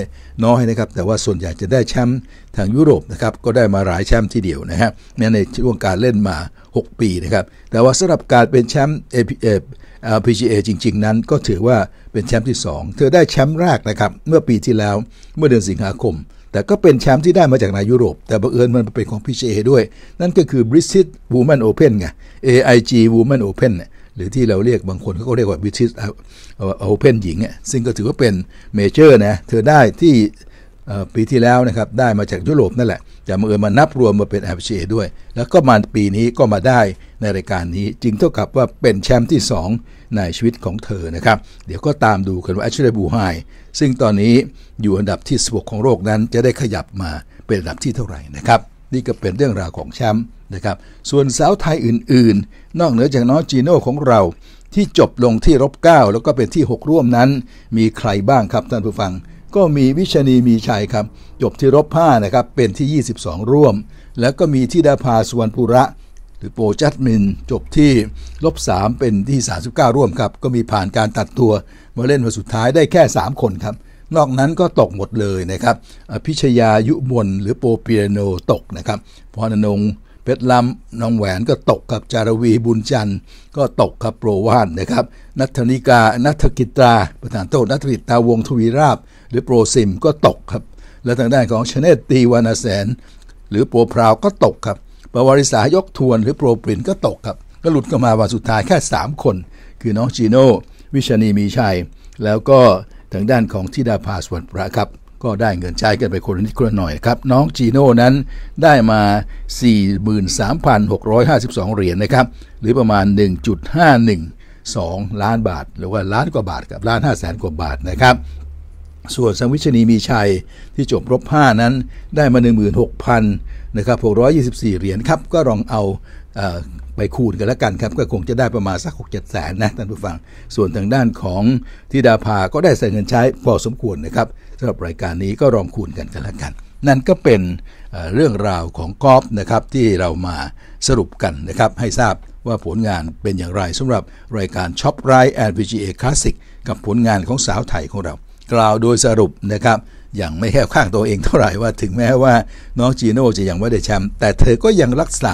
น้อยนะครับแต่ว่าส่วนใหญ่จะได้แชมป์ทางยุโรปนะครับก็ได้มาหลายแชมป์ทีเดียวนะฮะในช่วงการเล่นมา 6 ปีนะครับแต่ว่าสำหรับการเป็นแชมป์เอพเอ f PGA จริงๆนั้น ก็ถือว่าเป็นแชมป์ที่ 2 เธอได้แชมป์แรกนะครับเมื่อปีที่แล้วเมื่อเดือนสิงหาคม แต่ก็เป็นแชมป์ที่ได้มาจากในยุโรป แต่บังเอิญมันเป็นของ PGA ด้วย นั่นก็คือ British Women Open ไง AIG Women Open เนี่ยหรือที่เราเรียกบางคนเขาก็เรียกว่าบิชิตโอเพนหญิงอ่ะซึ่งก็ถือว่าเป็นเมเจอร์นะ เธอได้ที่ปีที่แล้วนะครับ ได้มาจากยุโรปนั่นแหละแต่มาเอามานับรวมมาเป็นแอฟเชด้วย แล้วก็มาปีนี้ก็มาได้ในรายการนี้จึงเท่ากับว่าเป็นแชมป์ที่2ในชีวิตของเธอนะครับ เดี๋ยวก็ตามดูกันว่าแอัชเรบูไฮซึ่งตอนนี้อยู่อันดับที่16ของโลกนั้นจะได้ขยับมาเป็นอันดับที่เท่าไหร่นะครับนี่ก็เป็นเรื่องราวของแชมป์นะครับ ส่วนสาวไทยอื่น ๆ นอกเหนือจากน้องจีโน่ของเรา ที่จบลงที่รบ9 แล้วก็เป็นที่ 6 ร่วมนั้น มีใครบ้างครับท่านผู้ฟัง ก็มีวิชณีมีชัยครับ จบที่รบ5นะครับเป็นที่ 22 ร่วม แล้วก็มีทิดาภาสุวรรณภูระ หรือโปจัดมินจบที่ลบ 3เป็นที่39ร่วมครับ ก็มีผ่านการตัดตัวมาเล่นวันสุดท้ายได้แค่ 3 คนครับนอกนั้นก็ตกหมดเลยนะครับ พิชยายุบลหรือโปเปียโนตกนะครับ พรนงเพชรลำน้องแหวนก็ตกกับ จารวีบุญจันทร์ ก็ตกกับ โปรวานนะครับ นัทนิกา นัทกิตรา ประธานโ๊ะนัทกิตาวงทวีราบหรือโปรซิมก็ตกครับ และทางด้านของชเนตตีวานาแสน หรือโปรพราวก็ตกครับปวาริสายกทวนหรือโปรปรินก็ตกครับ ก็หลุดกันมาวันสุดท้ายแค่3คน คือน้องจีโน่วิชานีมีชัยแล้วก็ทางด้านของทิดาภาสวรรพระครับ ก็ได้เงินใช้กันไปคนนิดคนหน่อยครับ น้องจีโน่นั้นได้มา 43,652 เหรียญนนะครับ หรือประมาณ 1.51 2 ล้านบาท หรือว่าล้านกว่าบาทกับล้าน5แสนกว่าบาทนะครับ ส่วนสังวิชนีมีชัยที่จบรบ 5 นั้นได้มา 16,000นะครับ624 เหรียญครับก็ลองเอาไปคูณกันแล้วกันครับ ก็คงจะได้ประมาณสักหกเจ็ดแสนนะท่านผู้ฟัง ส่วนทางด้านของธิดาภาก็ได้ใส่เงินใช้พอสมควรนะครับสำหรับรายการนี้ก็ลองคูณกันกันแล้วกัน นั่นก็เป็นเรื่องราวของกอล์ฟนะครับที่เรามาสรุปกันนะครับ ให้ทราบว่าผลงานเป็นอย่างไรสำหรับรายการช็อปไรแอนด์พีจีเอคลาสสิกกับผลงานของสาวไทยของเรา กล่าวโดยสรุปนะครับอย่างไม่แค่ข้างตัวเองเท่าไหร่ว่าถึงแม้ว่าน้องจีโน่จะยังไม่ได้แชมป์แต่เธอก็ยังรักษา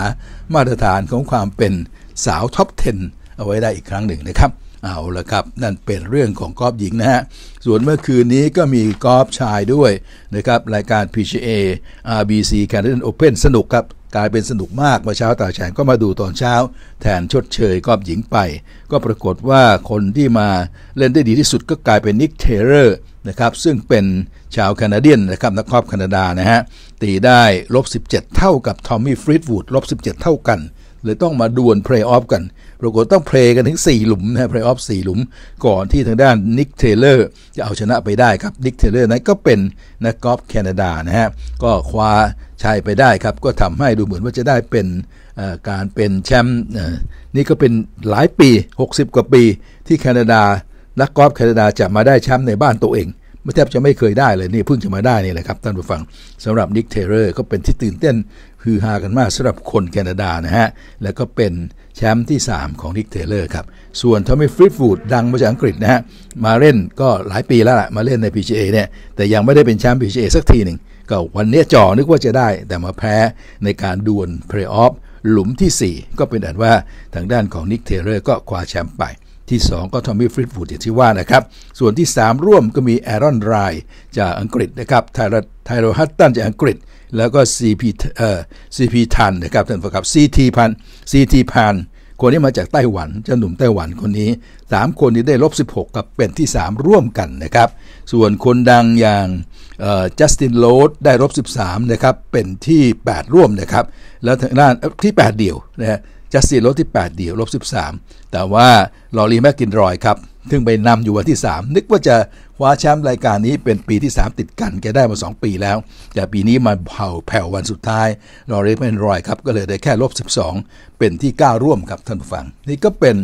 มาตรฐานของความเป็นสาวท็อป10เอาไว้ได้อีกครั้งหนึ่งนะครับ เอาละครับ นั่นเป็นเรื่องของกอล์ฟหญิงนะฮะ ส่วนเมื่อคืนนี้ก็มีกอล์ฟชายด้วยนะครับ รายการ PGA RBC Canadian Open สนุกครับกลายเป็นสนุกมากเมื่อเช้าตาแฉงก็มาดูตอนเช้า แทนชดเชยกอล์ฟหญิงไป ก็ปรากฏว่าคนที่มาเล่นได้ดีที่สุดก็กลายเป็นนิกเทเลอร์นะครับซึ่งเป็นชาวแคนาเดียนนะครับ นักกอล์ฟแคนาดานะฮะ ตีได้ลบ17 เท่ากับทอมมี่ฟริตวูดลบ17 เท่ากันเลยต้องมาดวลเพลย์ออฟกันปรากฏต้องเพลย์กันถึง 4 หลุมนะเพลย์ออฟ4หลุมก่อนที่ทางด้านนิกเทเลอร์จะเอาชนะไปได้ครับนิกเทเลอร์นั้นก็เป็นนักกอล์ฟแคนาดานะฮะ ก็คว้าชัยไปได้ครับ ก็ทำให้ดูเหมือนว่าจะได้เป็นการเป็นแชมป์นี่ก็เป็นหลายปี 60 กว่าปีที่แคนาดานักกอล์ฟแคนาดาจะมาได้แชมป์ในบ้านตัวเองไม่แทบจะไม่เคยได้เลยนี่เพิ่งจะมาได้นี่แหละครับท่านผู้ฟัง สำหรับนิกเทเลอร์ก็เป็นที่ตื่นเต้น ฮือฮากันมากสำหรับคนแคนาดานะฮะแล้วก็เป็นแชมป์ที่ 3 ของนิกเทเลอร์ครับส่วนทอมมี่ฟริตฟูดดังมาจากอังกฤษนะฮะมาเล่นก็หลายปีแล้วละมาเล่นใน PGA เนี่ยแต่ยังไม่ได้เป็นแชมป์ PGA สักทีหนึ่งก็วันนี้จ่อนึกว่าจะได้ แต่มาแพ้ในการดวลเพลย์ออฟหลุมที่ 4 ก็เป็นอันว่าทางด้านของนิกเทเลอร์ก็คว้าแชมป์ไปที่ 2 ก็ทอมมี่ฟริตฟูดอย่างที่ว่านะครับ ส่วนที่ 3 ร่วมก็มีแอรอนไรจากอังกฤษนะครับไทโรไทโรฮัตตันจากอังกฤษ แล้วก็ซีพีเอ่อซีพีทันนะครับท่านผู้ชมครับซีทีพันซีทีพันคนนี้มาจากไต้หวันเจ้าหนุ่มไต้หวันคนนี้ 3 คนนี้ได้ลบ16กับเป็นที่ 3 ร่วมกันนะครับ ส่วนคนดังอย่างจัสตินโรดได้ลบ13 นะครับ เป็นที่ 8 ร่วมนะครับ แล้วทางด้านที่ 8 เดี่ยวนะฮะจัสตินลบที่ 8 เดียวลบ 13 แต่ว่า ลอรีแมกกินรอยครับถึงไปนำอยู่วันที่ 3 นึกว่าจะคว้าแชมป์รายการนี้เป็นปีที่ 3 ติดกัน แกได้มา 2 ปีแล้ว แต่ปีนี้มาเผาแผ่ววันสุดท้าย ลอรีแมกกินรอยครับก็เลยได้แค่ลบ 12 เป็นที่ 9 ร่วมครับท่านผู้ฟังนี่ก็เป็น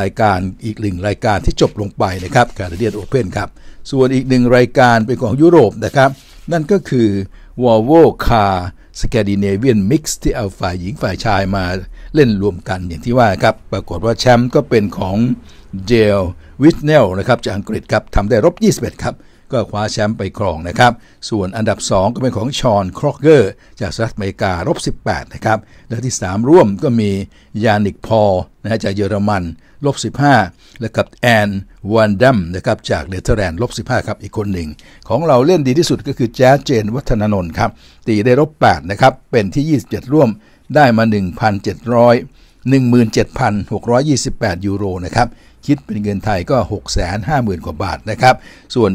รายการอีกหนึ่งรายการที่จบลงไปนะครับการเดียนโอเพนครับ ส่วนอีกหนึ่งรายการเป็นของยุโรปนะครับนั่นก็คือ Volvo Car Scandinavian Mix ที่เอาฝ่ายหญิงฝ่ายชายมาเล่นรวมกันอย่างที่ว่าครับ ปรากฏว่าแชมป์ก็เป็นของเจลวิสเนลนะครับ จากอังกฤษครับทำได้รบ21 ครับ ก็คว้าแชมป์ไปครองนะครับ ส่วนอันดับ 2 ก็เป็นของชอนครอกเกอร์จากสหรัฐอเมริการบ18 นะครับ และที่ 3 ร่วมก็มียานิกพอนะฮะจากเยอรมัน ลบ 15 และกับแอนวันดัมนะครับจากเนเธอร์แลนด์ลบ15 ครับ อีกคนหนึ่ง ของเราเล่นดีที่สุดก็คือแจ๊สเจนวัฒนนนท์ครับตีได้ลบ8นะครับเป็นที่ 27 ร่วมได้มา 1,700 17,628 ยูโรนะครับ คิดเป็นเงินไทยก็ 650,000 กว่าบาทนะครับ ส่วน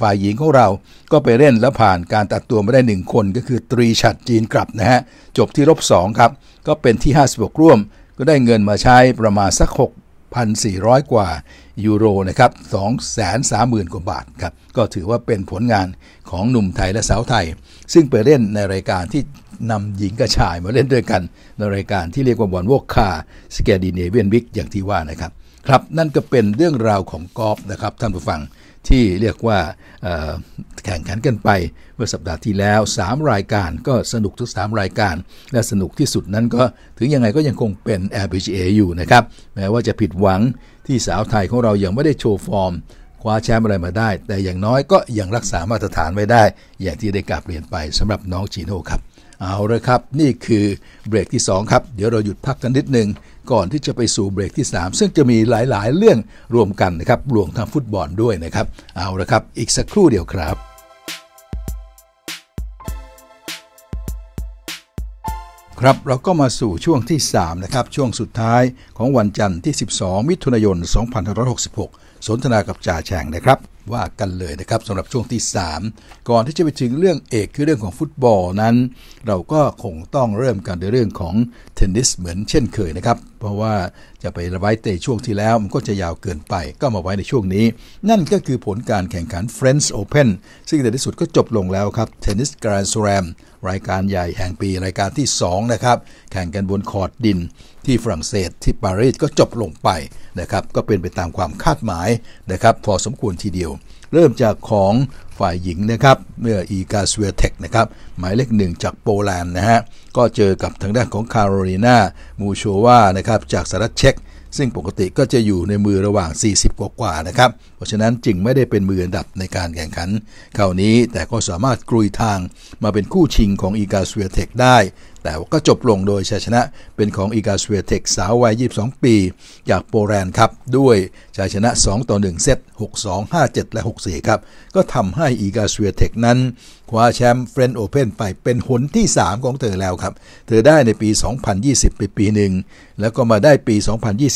ฝ่ายหญิงของเรา ก็ไปเล่นและผ่านการตัดตัวมาได้ 1 คนก็คือตรีชัดจีนกลับนะฮะ จบที่ลบ2 ครับ ก็เป็นที่ 56 ร่วม ก็ได้เงินมาใช้ประมาณสัก 6,400 กว่ายูโรนะครับ230,000 กว่าบาทครับ ก็ถือว่าเป็นผลงานของหนุ่มไทยและสาวไทย ซึ่งไปเล่นในรายการที่นำหญิงกับชายมาเล่นด้วยกัน ในรายการที่เรียกว่าบอลวอกคาสแกดิเนเวียนวิกอย่างที่ว่านะครับครับ นั่นก็เป็นเรื่องราวของกอล์ฟนะครับท่านผู้ฟังที่เรียกว่าแข่งขันกันไปเมื่อสัปดาห์ที่แล้ว 3 รายการก็สนุกทุก3รายการ และสนุกที่สุดนั้นก็ถึงยังไงก็ยังคงเป็น LPGA อยู่นะครับ แม้ว่าจะผิดหวังที่สาวไทยของเรายังไม่ได้โชว์ฟอร์ม คว้าแชมป์อะไรมาได้ แต่อย่างน้อยก็ยังรักษามาตรฐานไว้ได้ อย่างที่ได้กลับเรียนไปสำหรับน้องจีโน่ครับเอาเลยครับนี่คือเบรกที่ 2 ครับ เดี๋ยวเราหยุดพักกันนิดนึงก่อนที่จะไปสู่เบรกที่ 3 ซึ่งจะมีหลาย ๆ เรื่องรวมกันนะครับรวมทางฟุตบอลด้วยนะครับเอาละครับอีกสักครู่เดียวครับ ครับเราก็มาสู่ช่วงที่ 3 นะครับ ช่วงสุดท้ายของวันจันทร์ที่ 12 มิถุนายน 2566 สนทนากับจ่าแฉ่งนะครับว่ากันเลยนะครับสำหรับช่วงที่ 3 ก่อนที่จะไปถึงเรื่องเอกคือเรื่องของฟุตบอลนั้น เราก็คงต้องเริ่มกันในเรื่องของเทนนิสเหมือนเช่นเคยนะครับ เพราะว่าจะไประบายเตะช่วงที่แล้ว มันก็จะยาวเกินไปก็มาไว้ในช่วงนี้ นั่นก็คือผลการแข่งขัน f r e n d s Open ซึ่งในที่สุดก็จบลงแล้วครับ เทนนิสกรานด์สแลมรายการใหญ่แห่งปีรายการที่2นะครับแข่งกันบนคอร์ดดินที่ฝรั่งเศสที่ปารีสก็จบลงไปนะครับก็เป็นไปตามความคาดหมายนะครับพอสมควรทีเดียว เริ่มจากของฝ่ายหญิงนะครับเมื่ออีกาสเวเทคนะครับหมายเลขหนึ่งจากโปแลนด์นะฮะก็เจอกับทางด้านของคาร์โรลีนามูโชวานะครับจากสหรัฐเช็กซึ่งปกติก็จะอยู่ในมือระหว่าง 40 กว่ากว่านะครับเพราะฉะนั้นจึงไม่ได้เป็นมืออันดับในการแข่งขันคราวนี้แต่ก็สามารถกลุยทางมาเป็นคู่ชิงของอีกาสเวเทคได้แต่ก็จบลงโดยชัยชนะเป็นของอีกาสเวเทคสาววัย 22 ปี จากโปแลนด์ครับด้วยชัยชนะ 2ต่อ1เซต6 2 5 7 และ 6 4 ครับ ก็ทำให้อีกาสเวเทคนั้นคว้าแชมป์เฟรนด์โอเพนไปเป็นหนที่ 3 ของเธอแล้วครับ เธอได้ในปี 2020ไปปีหนึ่งแล้วก็มาได้ปี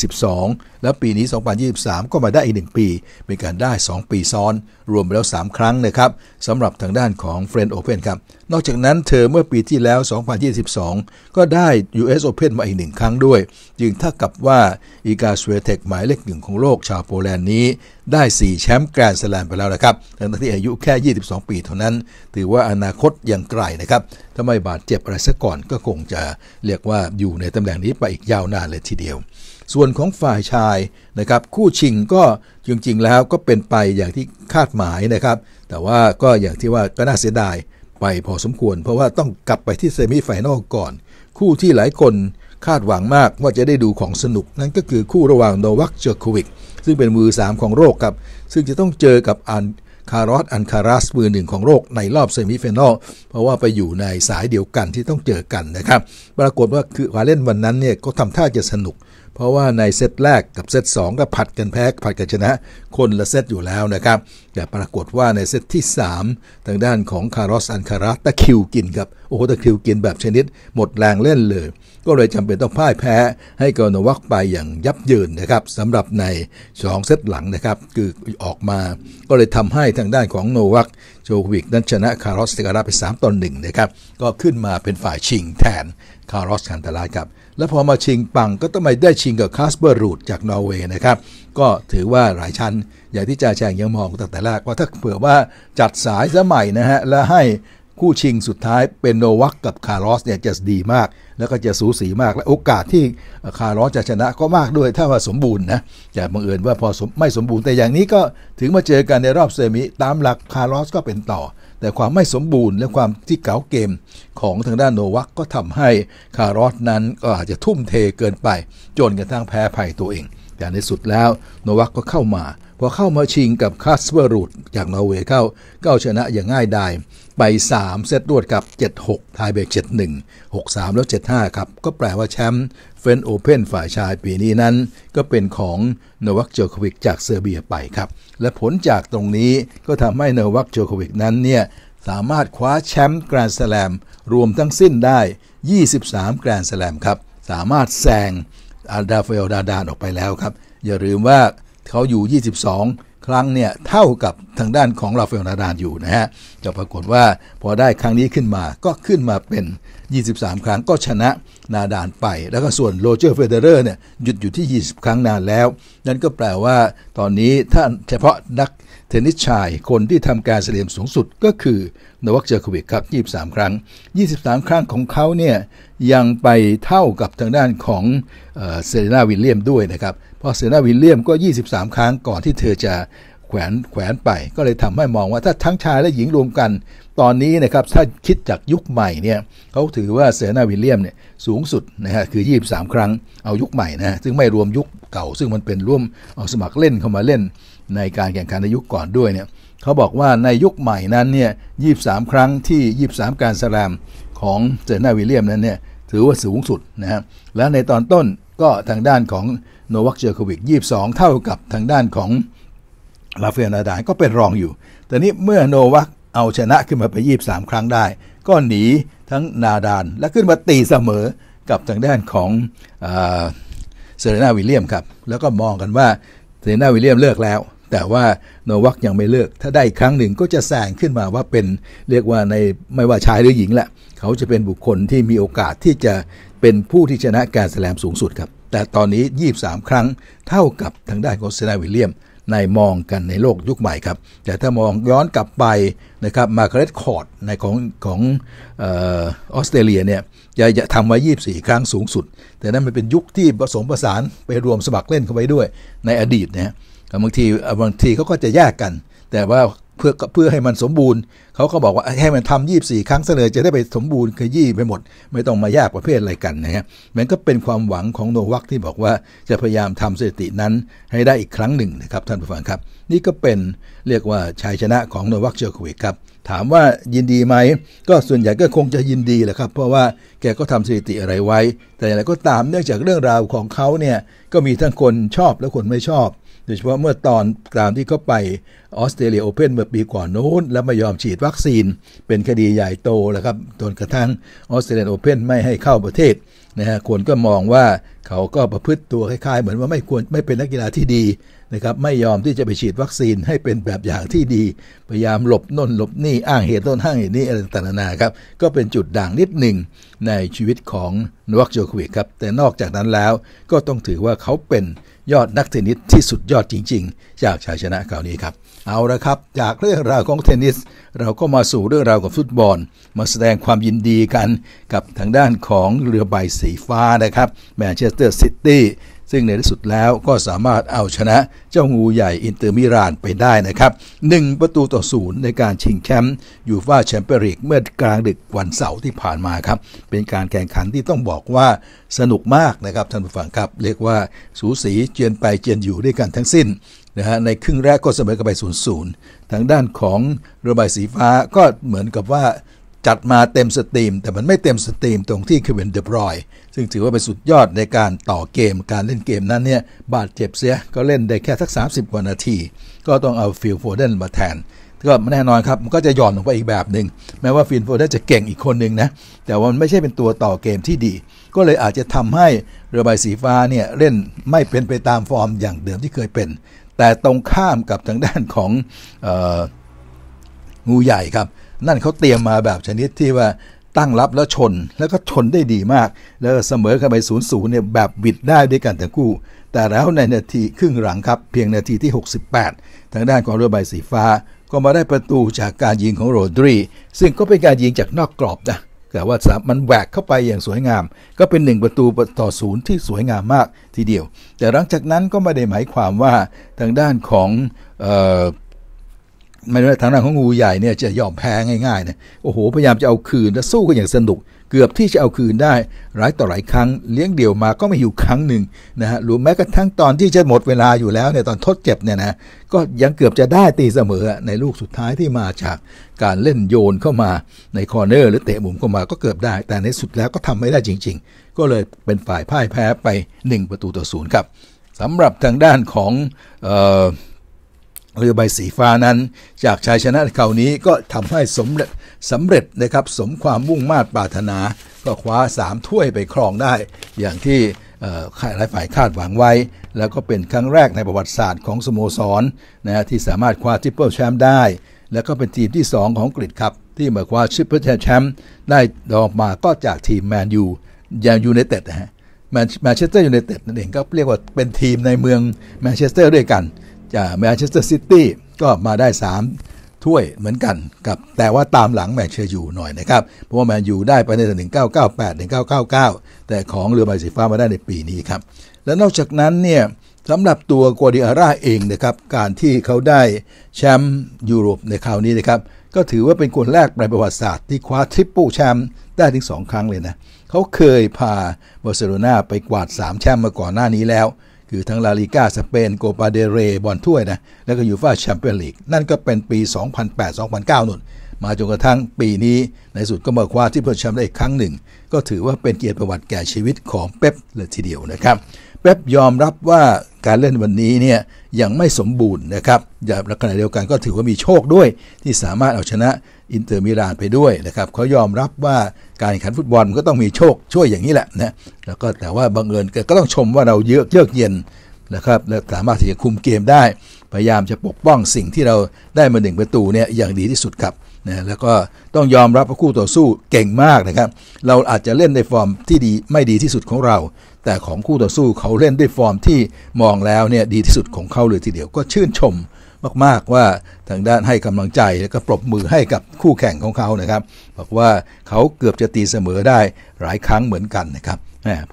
2022 แล้วปีนี้ 2023 ก็มาได้อีก 1 ปี เป็นการได้ 2 ปีซ้อนรวมไปแล้ว 3 ครั้งนะครับสำหรับทางด้านของ Friend Open ครับนอกจากนั้นเธอเมื่อปีที่แล้ว 2022 ก็ได้ US Open มาอีกหนึ่งครั้งด้วยจึงเท่ากับว่าอีกาสเวเทคหมายเลขหนึ่งของโลกชาวโปแลนด์นี้ ได้ 4 แชมป์แกรนด์สแลมไปแล้วนะครับทั้งที่อายุแค่ 22 ปีเท่านั้น ถือว่าอนาคตยังไกลนะครับ ถ้าไม่บาดเจ็บอะไรซะก่อนก็คงจะเรียกว่าอยู่ในตำแหน่งนี้ไปอีกยาวนานเลยทีเดียวส่วนของฝ่ายชายนะครับคู่ชิงก็จริงๆแล้วก็เป็นไปอย่างที่คาดหมายนะครับ แต่ว่าก็อย่างที่ว่าก็น่าเสียดายไปพอสมควร เพราะว่าต้องกลับไปที่เซมิไฟแนลก่อน คู่ที่หลายคนคาดหวังมากว่าจะได้ดูของสนุกนั่นก็คือคู่ระหว่างโนวักเจอร์ควิกซึ่งเป็นมือ 3 ของโลกครับซึ่งจะต้องเจอกับอันคารอสอันคารัสมือหนึ่งของโลกในรอบเซมิไฟนอลเพราะว่าไปอยู่ในสายเดียวกันที่ต้องเจอกันนะครับ ปรากฏว่าคือการเล่นวันนั้นเนี่ยก็ทำท่าจะสนุกเพราะว่าในเซตแรกกับเซต2 ก็ผัดกันแพ้ผัดกันชนะ คนละเซตอยู่แล้วนะครับแต่ปรากฏว่าในเซตที่ 3 ทางด้านของคารอสอันคาราตะคิวกินครับ โอ้โห ตะคิวกินแบบชนิด หมดแรงเล่นเลย ก็เลยจำเป็นต้องพ่ายแพ้ให้กอนวักไปอย่างยับเยินนะครับสำหรับใน 2 เซตหลังนะครับ คือออกมา ก็เลยทำให้ทางด้านของโนวักโจวิกนั้นชนะคารอสอันคาราไป 3ต่อ1นนะครับก็ขึ้นมาเป็นฝ่ายชิงแทนคารอสคันตาราครับ และพอมาชิงปังก็ต้องไปได้ชิงกับคาสเปอร์รูดจากนอร์เวย์นะครับก็ถือว่าหลายชั้นอย่างที่จ่าแจงยังมองตั้งแต่แรกว่าถ้าเผื่อว่าจัดสายสมัยนะฮะและให้คู่ชิงสุดท้ายเป็นโนวักกับคาร์ลอสเนี่ยจะดีมาก แล้วก็จะสูสีมากและโอกาสที่คาร์ลอสจะชนะก็มากด้วยถ้าว่าสมบูรณ์นะแต่บังเอิญว่าพอไม่สมบูรณ์แต่อย่างนี้ก็ถึงมาเจอกันในรอบเซมิตามหลักคาร์ลอสก็เป็นต่อ แต่ความไม่สมบูรณ์และความที่เก๋าเกมของทางด้านโนวักก็ทำให้คาร์ลอสนั้นก็อาจจะทุ่มเทเกินไปจนกระทั่งแพ้ภัยตัวเอง แต่ในสุดแล้วโนวักก็เข้ามาพอเข้ามาชิงกับคาสเวอร์รูดจากนอร์เวย์เข้าก็เอาชนะอย่างง่ายดายไป 3เซตรวดกับ 7-6ททยเบรก7-1 6-3 แล้ว 7-5 ครับ ก็แปลว่าแชมป์เฟนโอเพนฝ่ายชายปีนี้นั้น ก็เป็นของนวัคโจควิกจากเซอร์เบียไปครับ และผลจากตรงนี้ก็ทำให้นวัคโจควิกนั้นเนี่ย สามารถคว้าแชมป์แกรนด์สแลม รวมทั้งสิ้นได้ 23แกรนด์สแลมครับสามารถแซงอาดาเฟลดาดานออกไปแล้วครับอย่าลืมว่าเขาอยู่ 22 ครั้ง เนี่ย เท่ากับทางด้านของราฟาเอลนาดานอยู่นะฮะจะปรากฏว่าพอได้ครั้งนี้ขึ้นมา ก็ขึ้นมาเป็น 23 ครั้ง ก็ชนะนาดานไป แล้วก็ส่วนโรเจอร์เฟเดเรอร์เนี่ย หยุดอยู่ที่ 20 ครั้งนานแล้ว นั่นก็แปลว่า ตอนนี้ ถ้าเฉพาะนักเทนนิสชาย คนที่ทำการเสลียมสูงสุด ก็คือนวัค เจอโควิกครับ 23 ครั้ง 23 ครั้งของเขาเนี่ย ยังไปเท่ากับทางด้านของเซเรนาวิลเลียมด้วยนะครับราะเซนาวิลเลียมก็ 23 ครั้งก่อนที่เธอจะแขวนแขวนไปก็เลยทำให้มองว่าถ้าทั้งชายและหญิงรวมกัน ตอนนี้นะครับถ้าคิดจากยุคใหม่เนี่ยเขาถือว่าเซนาวิลเลียมเนี่ยสูงสุดนะฮะคือ 23 ครั้งเอายุคใหม่นะซึ่งไม่รวมยุคเก่า ซึ่งมันเป็นร่วมเอาสมัครเล่นเข้ามาเล่นในการแข่งขันในยุคก่อนด้วยเนี่ยเขาบอกว่าในยุคใหม่นั้นเนี่ย23 ครั้งที่ 23 การสลลมของเซนาวิลเลียมนั้นเนี่ยถือว่าสูงสุดนะฮะและในตอนต้นก็ทางด้านของโนวัคเจอโควิก22 เท่ากับทางด้านของลาเฟียนาดานก็เป็นรองอยู่ แต่นี้เมื่อโนวัคเอาชนะขึ้นมาไป 23 ครั้งได้ ก็หนีทั้งนาดานและขึ้นมาตีเสมอกับทางด้านของเซเรนาวิลเลียมครับแล้วก็มองกันว่าเซเรนาวิลเลียมเลิกแล้ว แต่ว่าโนวัคยังไม่เลิกถ้าได้ครั้งหนึ่งก็จะแซงขึ้นมาว่าเป็นเรียกว่าในไม่ว่าชายหรือหญิงแหละเขาจะเป็นบุคคลที่มีโอกาสที่จะเป็นผู้ที่ชนะการแสลมสูงสุดครับแต่ตอนนี้ 23 ครั้งเท่ากับทางด้านของเซนาวิลเลียม ในมองกันในโลกยุคใหม่ครับ แต่ถ้ามองย้อนกลับไปนะครับมาเกเรตคอร์ดในของของออสเตรเลียเนี่ยจะจะทำไว้ 24 ครั้งสูงสุด แต่นั้นมันเป็นยุคที่ผสมผสานไปรวมสมัครเล่นเข้าไปด้วย ในอดีตนะฮะบางทีบางทีเขาก็จะแยกกัน แต่ว่าเพื่อเพื่อให้มันสมบูรณ์ เขาก็บอกว่าให้มันทำ24 ครั้งเสนอจะได้ไปสมบูรณ์คือยี่ไปหมดไม่ต้องมายากประเภทอะไรกันนะฮะมันก็เป็นความหวังของโนวักที่บอกว่าจะพยายามทำสถิตินั้นให้ได้อีกครั้งหนึ่งนะครับท่านผู้ฟังครับ นี่ก็เป็นเรียกว่าชัยชนะของโนวักเจอร์ควิกครับ ถามว่ายินดีไหม ก็ส่วนใหญ่ก็คงจะยินดีแหละครับเพราะว่าแกก็ทำสถิติอะไรไว้ แต่อย่างไรก็ตามเนื่องจากเรื่องราวของเขาเนี่ยก็มีทั้งคนชอบและคนไม่ชอบโดยเฉพาะเมื่อตอนตามที่เขาไปออสเตรเลียโอเพ่นเมื่อปีก่อนนู้นแล้วไม่ยอมฉีดวัคซีน เป็นคดีใหญ่โตแล้วครับจนกระทั่งออสเตรเลียโอเพ่นไม่ให้เข้าประเทศนะฮะคนก็มองว่าเขาก็ประพฤติตัว คล้ายๆเหมือนว่าไม่ควรไม่เป็นนักกีฬาที่ดีนะครับไม่ยอมที่จะไปฉีดวัคซีนให้เป็นแบบอย่างที่ดี พยายามหลบน้นหลบนี่อ้างเหตุต้นห้างเหตุนี้อะไรต่างๆนครับก็เป็นจุดด่างนิดหนึ่งในชีวิตของนวักโจควิกครับแต่นอกจากนั้นแล้ว ก็ต้องถือว่าเขาเป็นยอดนักเทนนิสที่สุดยอดจริงๆ จากชายชนะคราวนี้ครับ เอาละครับ จากเรื่องราวของเทนนิส เราก็มาสู่เรื่องราวกับฟุตบอลมาแสดงความยินดีกันกับทางด้านของเรือใบสีฟ้านะครับ แมนเชสเตอร์ซิตี้ซึ่งในที่สุดแล้วก็สามารถเอาชนะเจ้า งูใหญ่อินเตอร์มิรานไปได้นะครับ1ประตูต่อศูนย์ในการชิงแชมป์ยูฟ่าแชมเปี้ยนลีกเมื่อกลางดึกวันเสาร์ที่ผ่านมาครับเป็นการแข่งขันที่ต้องบอกว่าสนุกมากนะครับท่านผู้ฟังครับ เรียกว่าสูสีเจียนไปเจียนอยู่ด้วยกันทั้งสิ้นนะฮะในครึ่งแรกก็เสมอกันไป0ูนย์ทางด้านของระบายสีฟ้าก็เหมือนกับว่าจัดมาเต็มสตรีม แต่มันไม่เต็มสตรีมตรงที่คือเนเดบรอย ซึ่งถือว่าเป็นสุดยอดในการต่อเกมการเล่นเกมนั้นเนี่ย บาดเจ็บเสีย ก็เล่นได้แค่สัก 30 กว่านาที ก็ต้องเอาฟิลโฟเดนมาแทน ก็แน่นอนครับมันก็จะหย่อนลงไปอีกแบบหนึ่งแม้ว่าฟิลโฟเดนจะเก่งอีกคนหนึ่งนะแต่ว่ามันไม่ใช่เป็นตัวต่อเกมที่ดี ก็เลยอาจจะทำให้เรือใบสีฟ้าเนี่ยเล่นไม่เป็นไปตามฟอร์ม อย่างเดิมที่เคยเป็น แต่ตรงข้ามกับทางด้านของงูใหญ่ครับนั่นเขาเตรียมมาแบบชนิดที่ว่าตั้งรับแล้วชนแล้วก็ ชน ได้ดีมาก แล้วเสมอกันไปศูนย์ศูนย์เนี่ยแบบ บิดได้ด้วยกันทั้งคู่ แต่แล้วในนาทีครึ่งหลังครับเพียงนาทีที่ 68 ทางด้านของเรือใบสีฟ้า ก็มาได้ประตูจากการยิงของโรดรี ซึ่งก็เป็นการยิงจากนอกกรอบนะแต่ว่ามันแหวกเข้าไปอย่างสวยงาม ก็เป็นหนึ่งประตูต่อศูนย์ที่สวยงามมากทีเดียว แต่หลังจากนั้นก็ไม่ได้หมายความว่าทางด้านของไม่ว่าทางด้านของงูใหญ่เนี่ยจะยอมแพ้ง่ายๆนะโอ้โหพยายามจะเอาคืนและสู้กันอย่างสนุก เกือบที่จะเอาคืนได้หลายต่อหลายครั้งเลี้ยงเดี่ยวมาก็ไม่อยู่ครั้งหนึ่งนะฮะหรือแม้กระทั่งตอนที่จะหมดเวลาอยู่แล้วเนี่ยตอนทดเจ็บเนี่ยนะก็ยังเกือบจะได้ตีเสมอในลูกสุดท้ายที่มาจากการเล่นโยนเข้ามาในคอร์เนอร์หรือเตะมุมเข้ามาก็เกือบได้ แต่ในสุดแล้วก็ทำไม่ได้จริง ๆ ก็เลยเป็นฝ่ายพ่ายแพ้ไป 1 ประตูต่อศูนย์ครับสำหรับทางด้านของหรือใบสีฟ้านั้นจากชายชนะเก่านี้ก็ทำให้สำเร็จสำเร็จนะครับสมความมุ่งมา่ปรารถนา ก็คว้า3 ถ้วยไปครองได้ อย่างที่หลายฝ่ายคาดหวังไว้ แล้วก็เป็นครั้งแรกในประวัติศาสตร์ของสโมสรนะฮะที่สามารถคว้าทริปเปิลแชมป์ได้ แล้วก็เป็นทีมที่ 2 ของกรีฑครับ ที่มาคว้าทริปเปิลแชมป์ได้ดอกมาก็จากทีมแมนยูยังยูไนเต็ดนะฮะแมนเชสเตอร์ยูไนเต็ดนั่นเองก็เรียกว่าเป็นทีมในเมืองแมนเชสเตอร์ด้วยกันแมนเชสเตอร์ซิตี้ก็มาได้ 3 ถ้วยเหมือนกันกับแต่ว่าตามหลังแมนเชสเตอร์ยูหน่อยนะครับ เพราะว่าแมนยูได้ไปในแต่1998 1999 แต่ของเรือใบสีฟ้ามาได้ในปีนี้ครับ และนอกจากนั้นเนี่ยสำหรับตัวกัวดิอาร่าเองนะครับ การที่เขาได้แชมป์ยุโรปในคราวนี้นะครับ ก็ถือว่าเป็นคนแรกในประวัติศาสตร์ ที่คว้าทริปเปิลแชมป์ได้ถึง2 ครั้งเลยนะเขาเคยพาบาร์เซโลนาไปกวาด3แชมป์มาก่อนหน้านี้แล้วคือทั้งลาลิก้าสเปนโกปาเดเรบอลถ้วยนะแล้วก็ยูฟ่าแชมเปี้ยนลีกนั่นก็เป็นปี 2008-2009นุ่นมาจนกระทั่งปีนี้ในสุดก็มาคว้าที่เพื่อแชมป์ได้อีกครั้งหนึ่ง ก็ถือว่าเป็นเกียรติประวัติแก่ชีวิตของเป๊ปเลยทีเดียวนะครับเป๊ปยอมรับว่าการเล่นวันนี้เนี่ยยังไม่สมบูรณ์นะครับอย่างขณะเดียวกันก็ถือว่ามีโชคด้วยที่สามารถเอาชนะอินเตอร์มิลานไปด้วยนะครับเขายอมรับว่าการแข่งขันฟุตบอลก็ต้องมีโชคช่วยอย่างนี้แหละนะแล้วก็แต่ว่าบังเอิญก็ต้องชมว่าเราเยอะเยือกเย็นนะครับและสามารถที่จะคุมเกมได้พยายามจะปกป้องสิ่งที่เราได้มาหนึ่งประตูเนี่ยอย่างดีที่สุดครับนะแล้วก็ต้องยอมรับว่าคู่ต่อสู้เก่งมากนะครับเราอาจจะเล่นในฟอร์มที่ดีไม่ดีที่สุดของเรา แต่ของคู่ต่อสู้เขาเล่นด้วยฟอร์มที่มองแล้วเนี่ยดีที่สุดของเขาเลยทีเดียวก็ชื่นชมมากๆว่าทางด้านให้กำลังใจแล้วก็ปรบมือให้กับคู่แข่งของเขานะครับ บอกว่าเขาเกือบจะตีเสมอได้หลายครั้งเหมือนกันนะครับ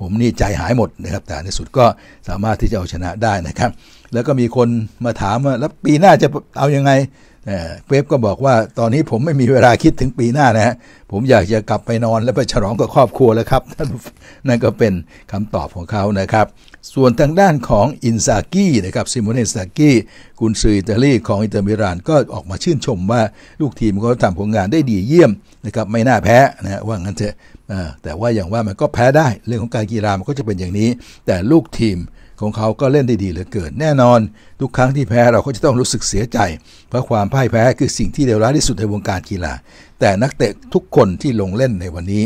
ผมนี่ใจหายหมดนะครับแต่ในสุดก็สามารถที่จะเอาชนะได้นะครับ แล้วก็มีคนมาถามว่าแล้วปีหน้าจะเอาอยัางไงเป๊ปก็บอกว่าตอนนี้ผมไม่มีเวลาคิดถึงปีหน้านะฮะผมอยากจะกลับไปนอนและไปฉลองกับครอบครัวแล้วครับนั่นก็เป็นคำตอบของเขานะครับส่วนทางด้านของอินซากี้นะครับซิโมเนซากี้กุนซืออิตาลีของอินเตอร์มิรานก็ออกมาชื่นชมว่าลูกทีมเขาทำผลงานได้ดีเยี่ยมนะครับไม่น่าแพ้นะว่างั้นเถอะแต่ว่าอย่างว่ามันก็แพ้ได้ เรื่องของการกีฬามันก็จะเป็นอย่างนี้ แต่ลูกทีมของเขาก็เล่นได้ดีเหลือเกินแน่นอน ทุกครั้งที่แพ้เราก็จะต้องรู้สึกเสียใจ เพราะความพ่ายแพ้คือสิ่งที่เลวร้ายที่สุดในวงการกีฬา แต่นักเตะทุกคนที่ลงเล่นในวันนี้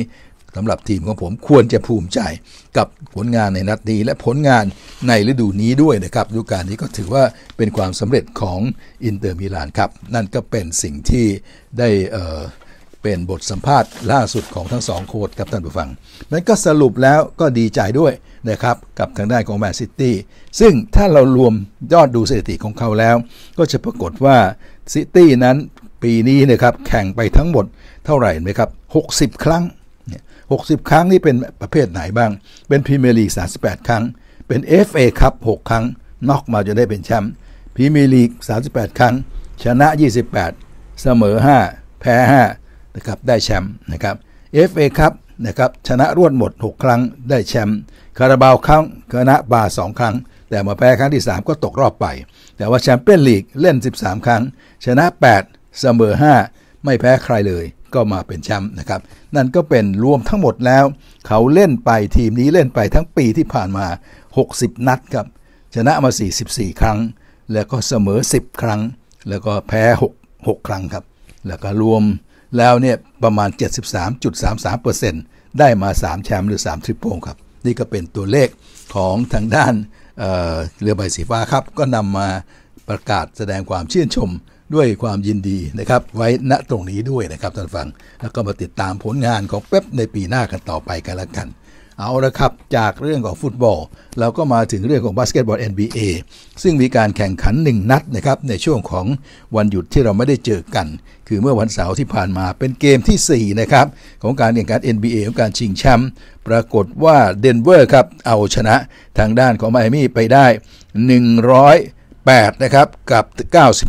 สำหรับทีมของผมควรจะภูมิใจกับผลงานในนัดนี้และผลงานในฤดูนี้ด้วยนะครับฤดูกาลนี้ก็ถือว่าเป็นความสำเร็จของอินเตอร์มิลานครับ นั่นก็เป็นสิ่งที่ได้เป็นบทสัมภาษณ์ล่าสุดของทั้งสองโค้ดครับท่านผู้ฟังนั้นก็สรุปแล้วก็ดีใจด้วยนะครับ กับทางด้านของแมนซิตี้ ซึ่งถ้าเรารวมยอดดูสถิติของเขาแล้ว ก็จะปรากฏว่าซิตี้นั้นปีนี้นะครับแข่งไปทั้งหมดเท่าไหร่ไหมครับ60 ครั้ง60 ครั้งนี่เป็นประเภทไหนบ้าง เป็นพรีเมียร์ลีก38 ครั้ง เป็น FA ครับ6ครั้งนอกมาจะได้เป็นแชมป์พรีเมียร์ลีก38 ครั้ง ชนะ 28 เสมอ 5 แพ้5นะครับได้แชมป์นะครับ FA ครับนะครับ ชนะรวดหมด 6 ครั้งได้แชมป์คาราบาวครั้งชนะบาสองครั้ง แต่มาแพ้ครั้งที่ 3 ก็ตกรอบไป แต่ว่าแชมเปี้ยนลีกเล่น 13 ครั้ง ชนะ 8 เสมอ 5 ไม่แพ้ใครเลยก็มาเป็นแชมป์นะครับนั่นก็เป็นรวมทั้งหมดแล้ว เขาเล่นไปทีมนี้เล่นไปทั้งปีที่ผ่านมา 60 นัดครับชนะมา 44 ครั้ง แล้วก็เสมอ 10 ครั้ง แล้วก็แพ้6 6ครั้งครับแล้วก็รวมแล้วเนี่ยประมาณ 73.33%ได้มา 3 แชมป์หรือ3ทริปโปงครับนี่ก็เป็นตัวเลขของทางด้านเเรือใบสีฟ้าครับก็นำมาประกาศแสดงความชื่นชมด้วยความยินดีนะครับไว้ณตรงนี้ด้วยนะครับท่านฟังแล้ว ก็มาติดตามผลงานของเป๊ปในปีหน้ากันต่อไปกันละกัน เอาละครับจากเรื่องของฟุตบอลเราก็มาถึงเรื่องของบาสเกตบอล NBA ซึ่งมีการแข่งขันหนึ่งนัดนะครับในช่วงของวันหยุดที่เราไม่ได้เจอกัน คือเมื่อวันเสาร์ที่ผ่านมาเป็นเกมที่ 4 นะครับของการแข่งขัน NBA ของการชิงแชมป์ปรากฏว่าเดนเวอร์ครับเอาชนะทางด้านของไมอามี่ไปได้ 100 8นะครับกับ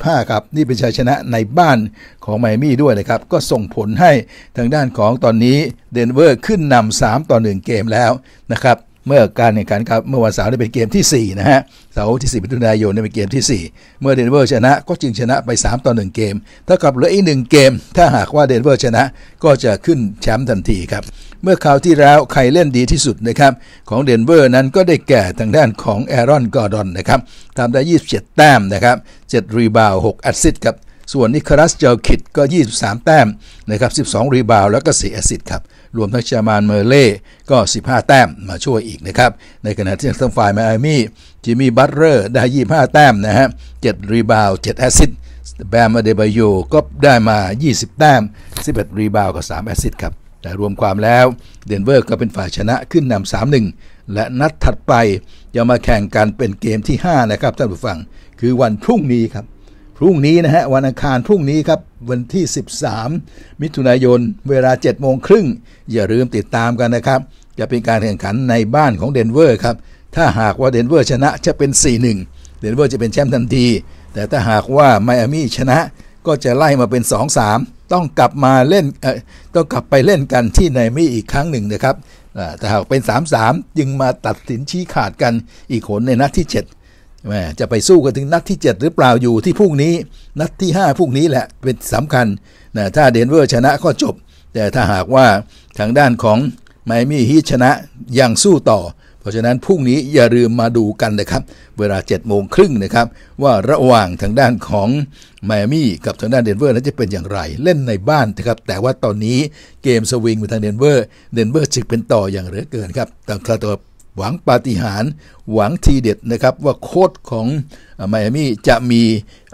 95ครับนี่เป็นชัยชนะในบ้านของไมมี่ด้วยนะครับก็ส่งผลให้ทางด้านของตอนนี้เดนเวอร์ขึ้นนำา3ต่อ1เกมแล้วนะครับเมื่อการแข่งขันครับเมื่อวันเสาร์ได้เป็นเกมที่4นะฮะเสาร์ที่4มิถุนายนได้เป็นเกมที่ 4เมื่อเดนเวอร์ชนะก็จึงชนะไป3ต่อ1เกมเท่ากับเหลืออีก 1 เกม ถ้าหากว่าเดนเวอร์ชนะก็จะขึ้นแชมป์ทันทีครับมื่อคราวที่แล้วใครเล่นดีที่สุดนะครับของเดนเวอร์นั้นก็ได้แก่ทางด้านของแอรอนกอร์ดอนนะครับทำได้ 27 แต้มนะครับ 7 รีบาว 6 แอซิสต์ครับ ส่วนนิคลัสเจลคิดก็ 23 แต้มนะครับ 12 รีบาวแล้วก็ 4 แอซิสต์ครับ รวมทั้งชามานเมอร์เล่ก็ 15 แต้มมาช่วยอีกนะครับ ในขณะที่ทางฝ่ายมมอามี่จิมมี่บัตเลอร์ได้ 25 แต้มนะฮะ 7 รีบาว 7 แอซิสต์แบมอเดบายโยก็ได้มา 20 แต้ม 11 รีบาวกับ 3 แอซิสต์ครับแต่รวมความแล้วเดนเวอร์ก็เป็นฝ่ายชนะขึ้นนำสามหนึ่งและนัดถัดไป จะมาแข่งกันเป็นเกมที่ 5 นะครับท่านผู้ฟังคือวันพรุ่งนี้ครับพรุ่งนี้นะฮะวันอังคารพรุ่งนี้ครับ วันที่ 13 มิถุนายนเวลา 7 โมงครึ่ง อย่าลืมติดตามกันนะครับ จะเป็นการแข่งขันในบ้านของเดนเวอร์ครับ ถ้าหากว่าเดนเวอร์ชนะจะเป็น 4-1เดนเวอร์จะเป็นแชมป์ทันทีแต่ถ้าหากว่าไมอามี่ชนะก็จะไล่มาเป็น 2 3 ต้องกลับมาเล่นต้องกลับไปเล่นกันที่ไนม่อีกครั้งหนึ่งนะครับแต่หากเป็น 3 3จึงมาตัดสินชี้ขาดกันอีกคนในนัดที่7แมจะไปสู้กันถึงนัดที่ 7 หรือเปล่าอยู่ที่พรุ่งนี้นัดที่ 5พรุ่งนี้แหละเป็นสำคัญนะถ้าเดนเวอร์ชนะก็จบ แต่ถ้าหากว่าทางด้านของไมมี่ฮีชนะยังสู้ต่อราะฉะนั้นพรุ่งนี้อย่าลืมมาดูกันนะครับ เวลา7จ็ดโมงครึ่งนะครับ ว่าระหว่างทางด้านของไมอามี่กับทางด้านเดนเวอร์นั้นจะเป็นอย่างไรเล่นในบ้านนะครับ แต่ว่าตอนนี้เกมสวิงไปทางเดนเวอร์เดนเวอร์จึกเป็นต่ออย่างเหลือเกินครับตาคตับหวังปาฏิหาริย์หวังทีเด็ดนะครับว่าโค้ดของไมอามี่จะมี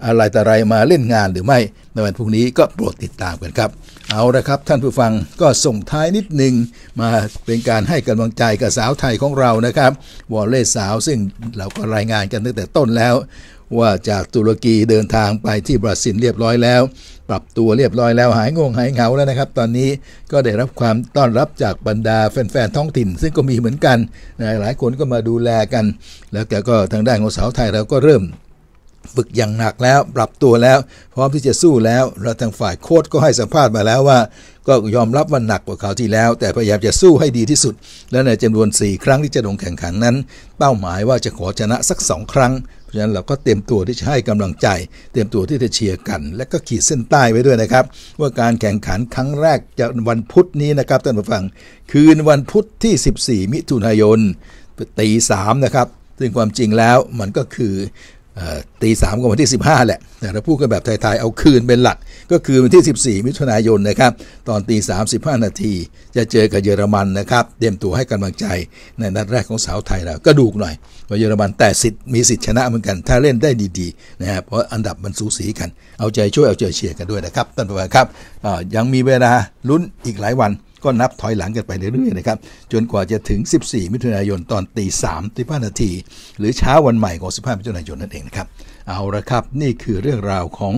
อะไรต่อะไรมาเล่นงานหรือไม่ในวันพรุ่งนี้ก็โปรดติดตามกันครับเอาละครับ ท่านผู้ฟังก็ส่งท้ายนิดหนึ่งมาเป็นการให้กำลังใจกับสาวไทยของเรานะครับวอลเล่สาวซึ่งเราก็รายงานกันตั้งแต่ต้นแล้ว ว่าจากตุรกีเดินทางไปที่บราซิลเรียบร้อยแล้วปรับตัวเรียบร้อยแล้วหายงงหายเหงาแล้วนะครับ ตอนนี้ก็ได้รับความต้อนรับจากบรรดาแฟนๆท้องถิ่น ซึ่งก็มีเหมือนกันนะหลายคนก็มาดูแลกัน แล้วแกก็ทางด้านของสาวไทยเราก็เริ่ม ฝึกอย่างหนักแล้วปรับตัวแล้ว พร้อมที่จะสู้แล้ว เราทางฝ่ายโค้ชก็ให้สัมภาษณ์มาแล้วว่า ก็ยอมรับว่าหนักกว่าคราวที่แล้ว แต่พยายามจะสู้ให้ดีที่สุด และในจำนวน4ครั้งที่จะลงแข่งขันนั้นเป้าหมายว่าจะขอชนะสัก 2 ครั้งราะฉะนั้นเราก็เตรียมตัวที่จะให้กำลังใจ เตรียมตัวที่จะเชียร์กัน และก็ขีดเส้นใต้ไว้ด้วยนะครับ ว่าการแข่งขันครั้งแรก จะวันพุธนี้นะครับท่านผู้ฟังคืนวันพุธที่ 14 มิถุนายน ตีสามนะครับ ซึ่งความจริงแล้วมันก็คือตีสามของวันที่ 15แหละแต่เราพูดกันแบบไทย ๆ เอาคืนเป็นหลัก ก็คือวันที่ 14 มิถุนายนนะครับ ตอนตีสามสิบห้านาที จะเจอกับเยอรมันนะครับ เตรียมตัวให้กำลังใจในนัดแรกของสาวไทยเราก็ดูหน่อยว่าเยอรมันแต่สิทธิ์มีสิทธิ์ชนะเหมือนกันถ้าเล่นได้ดี ๆ นะครับเพราะอันดับมันสูสีกัน เอาใจช่วยเอาใจเชียร์กันด้วยนะครับท่านผู้ชมครับยังมีเวลาลุ้นอีกหลายวันก็นับถอยหลังกันไปเรื่อยๆนะครับจนกว่าจะถึง 14 มิถุนายนตอนตีสามตีห้านาทีหรือเช้าวันใหม่ของ 15 มิถุนายนนั่นเองนะครับเอาละครับนี่คือเรื่องราวของ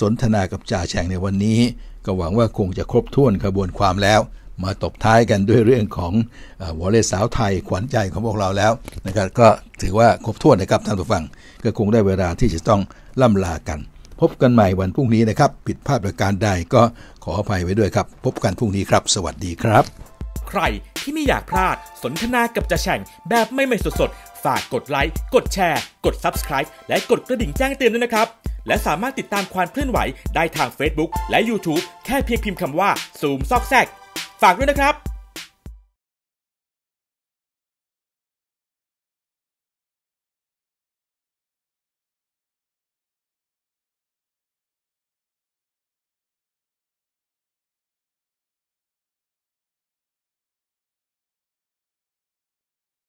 สนทนา กับจ่าแฉงในวันนี้ก็หวังว่าคงจะครบถ้วนขบวนความแล้ว มา ตบท้ายกันด้วยเรื่องของวอลเลย์สาวไทยขวัญใจของพวกเราแล้วนะครับก็ถือว่าครบถ้วนนะครับท่านผู้ฟัง ก็คงได้เวลาที่จะต้องล่ำลา กันพบกันใหม่วันพรุ่งนี้นะครับผิดพลาดประการใดก็ขออภัยไว้ด้วยครับ พบกันพรุ่งนี้ครับ สวัสดีครับ ใครที่ไม่อยากพลาด สนทนากับจะแฉ่งแบบไม่ไม่สดๆฝากกดไลค์กดแชร์กด Subscribe และกดกระดิ่งแจ้งเตือนด้วยนะครับ และสามารถติดตามความเคลื่อนไหวได้ทาง Facebook และ YouTube แค่เพียงพิมพ์คำว่าซูมซอกแซกฝากด้วยนะครับ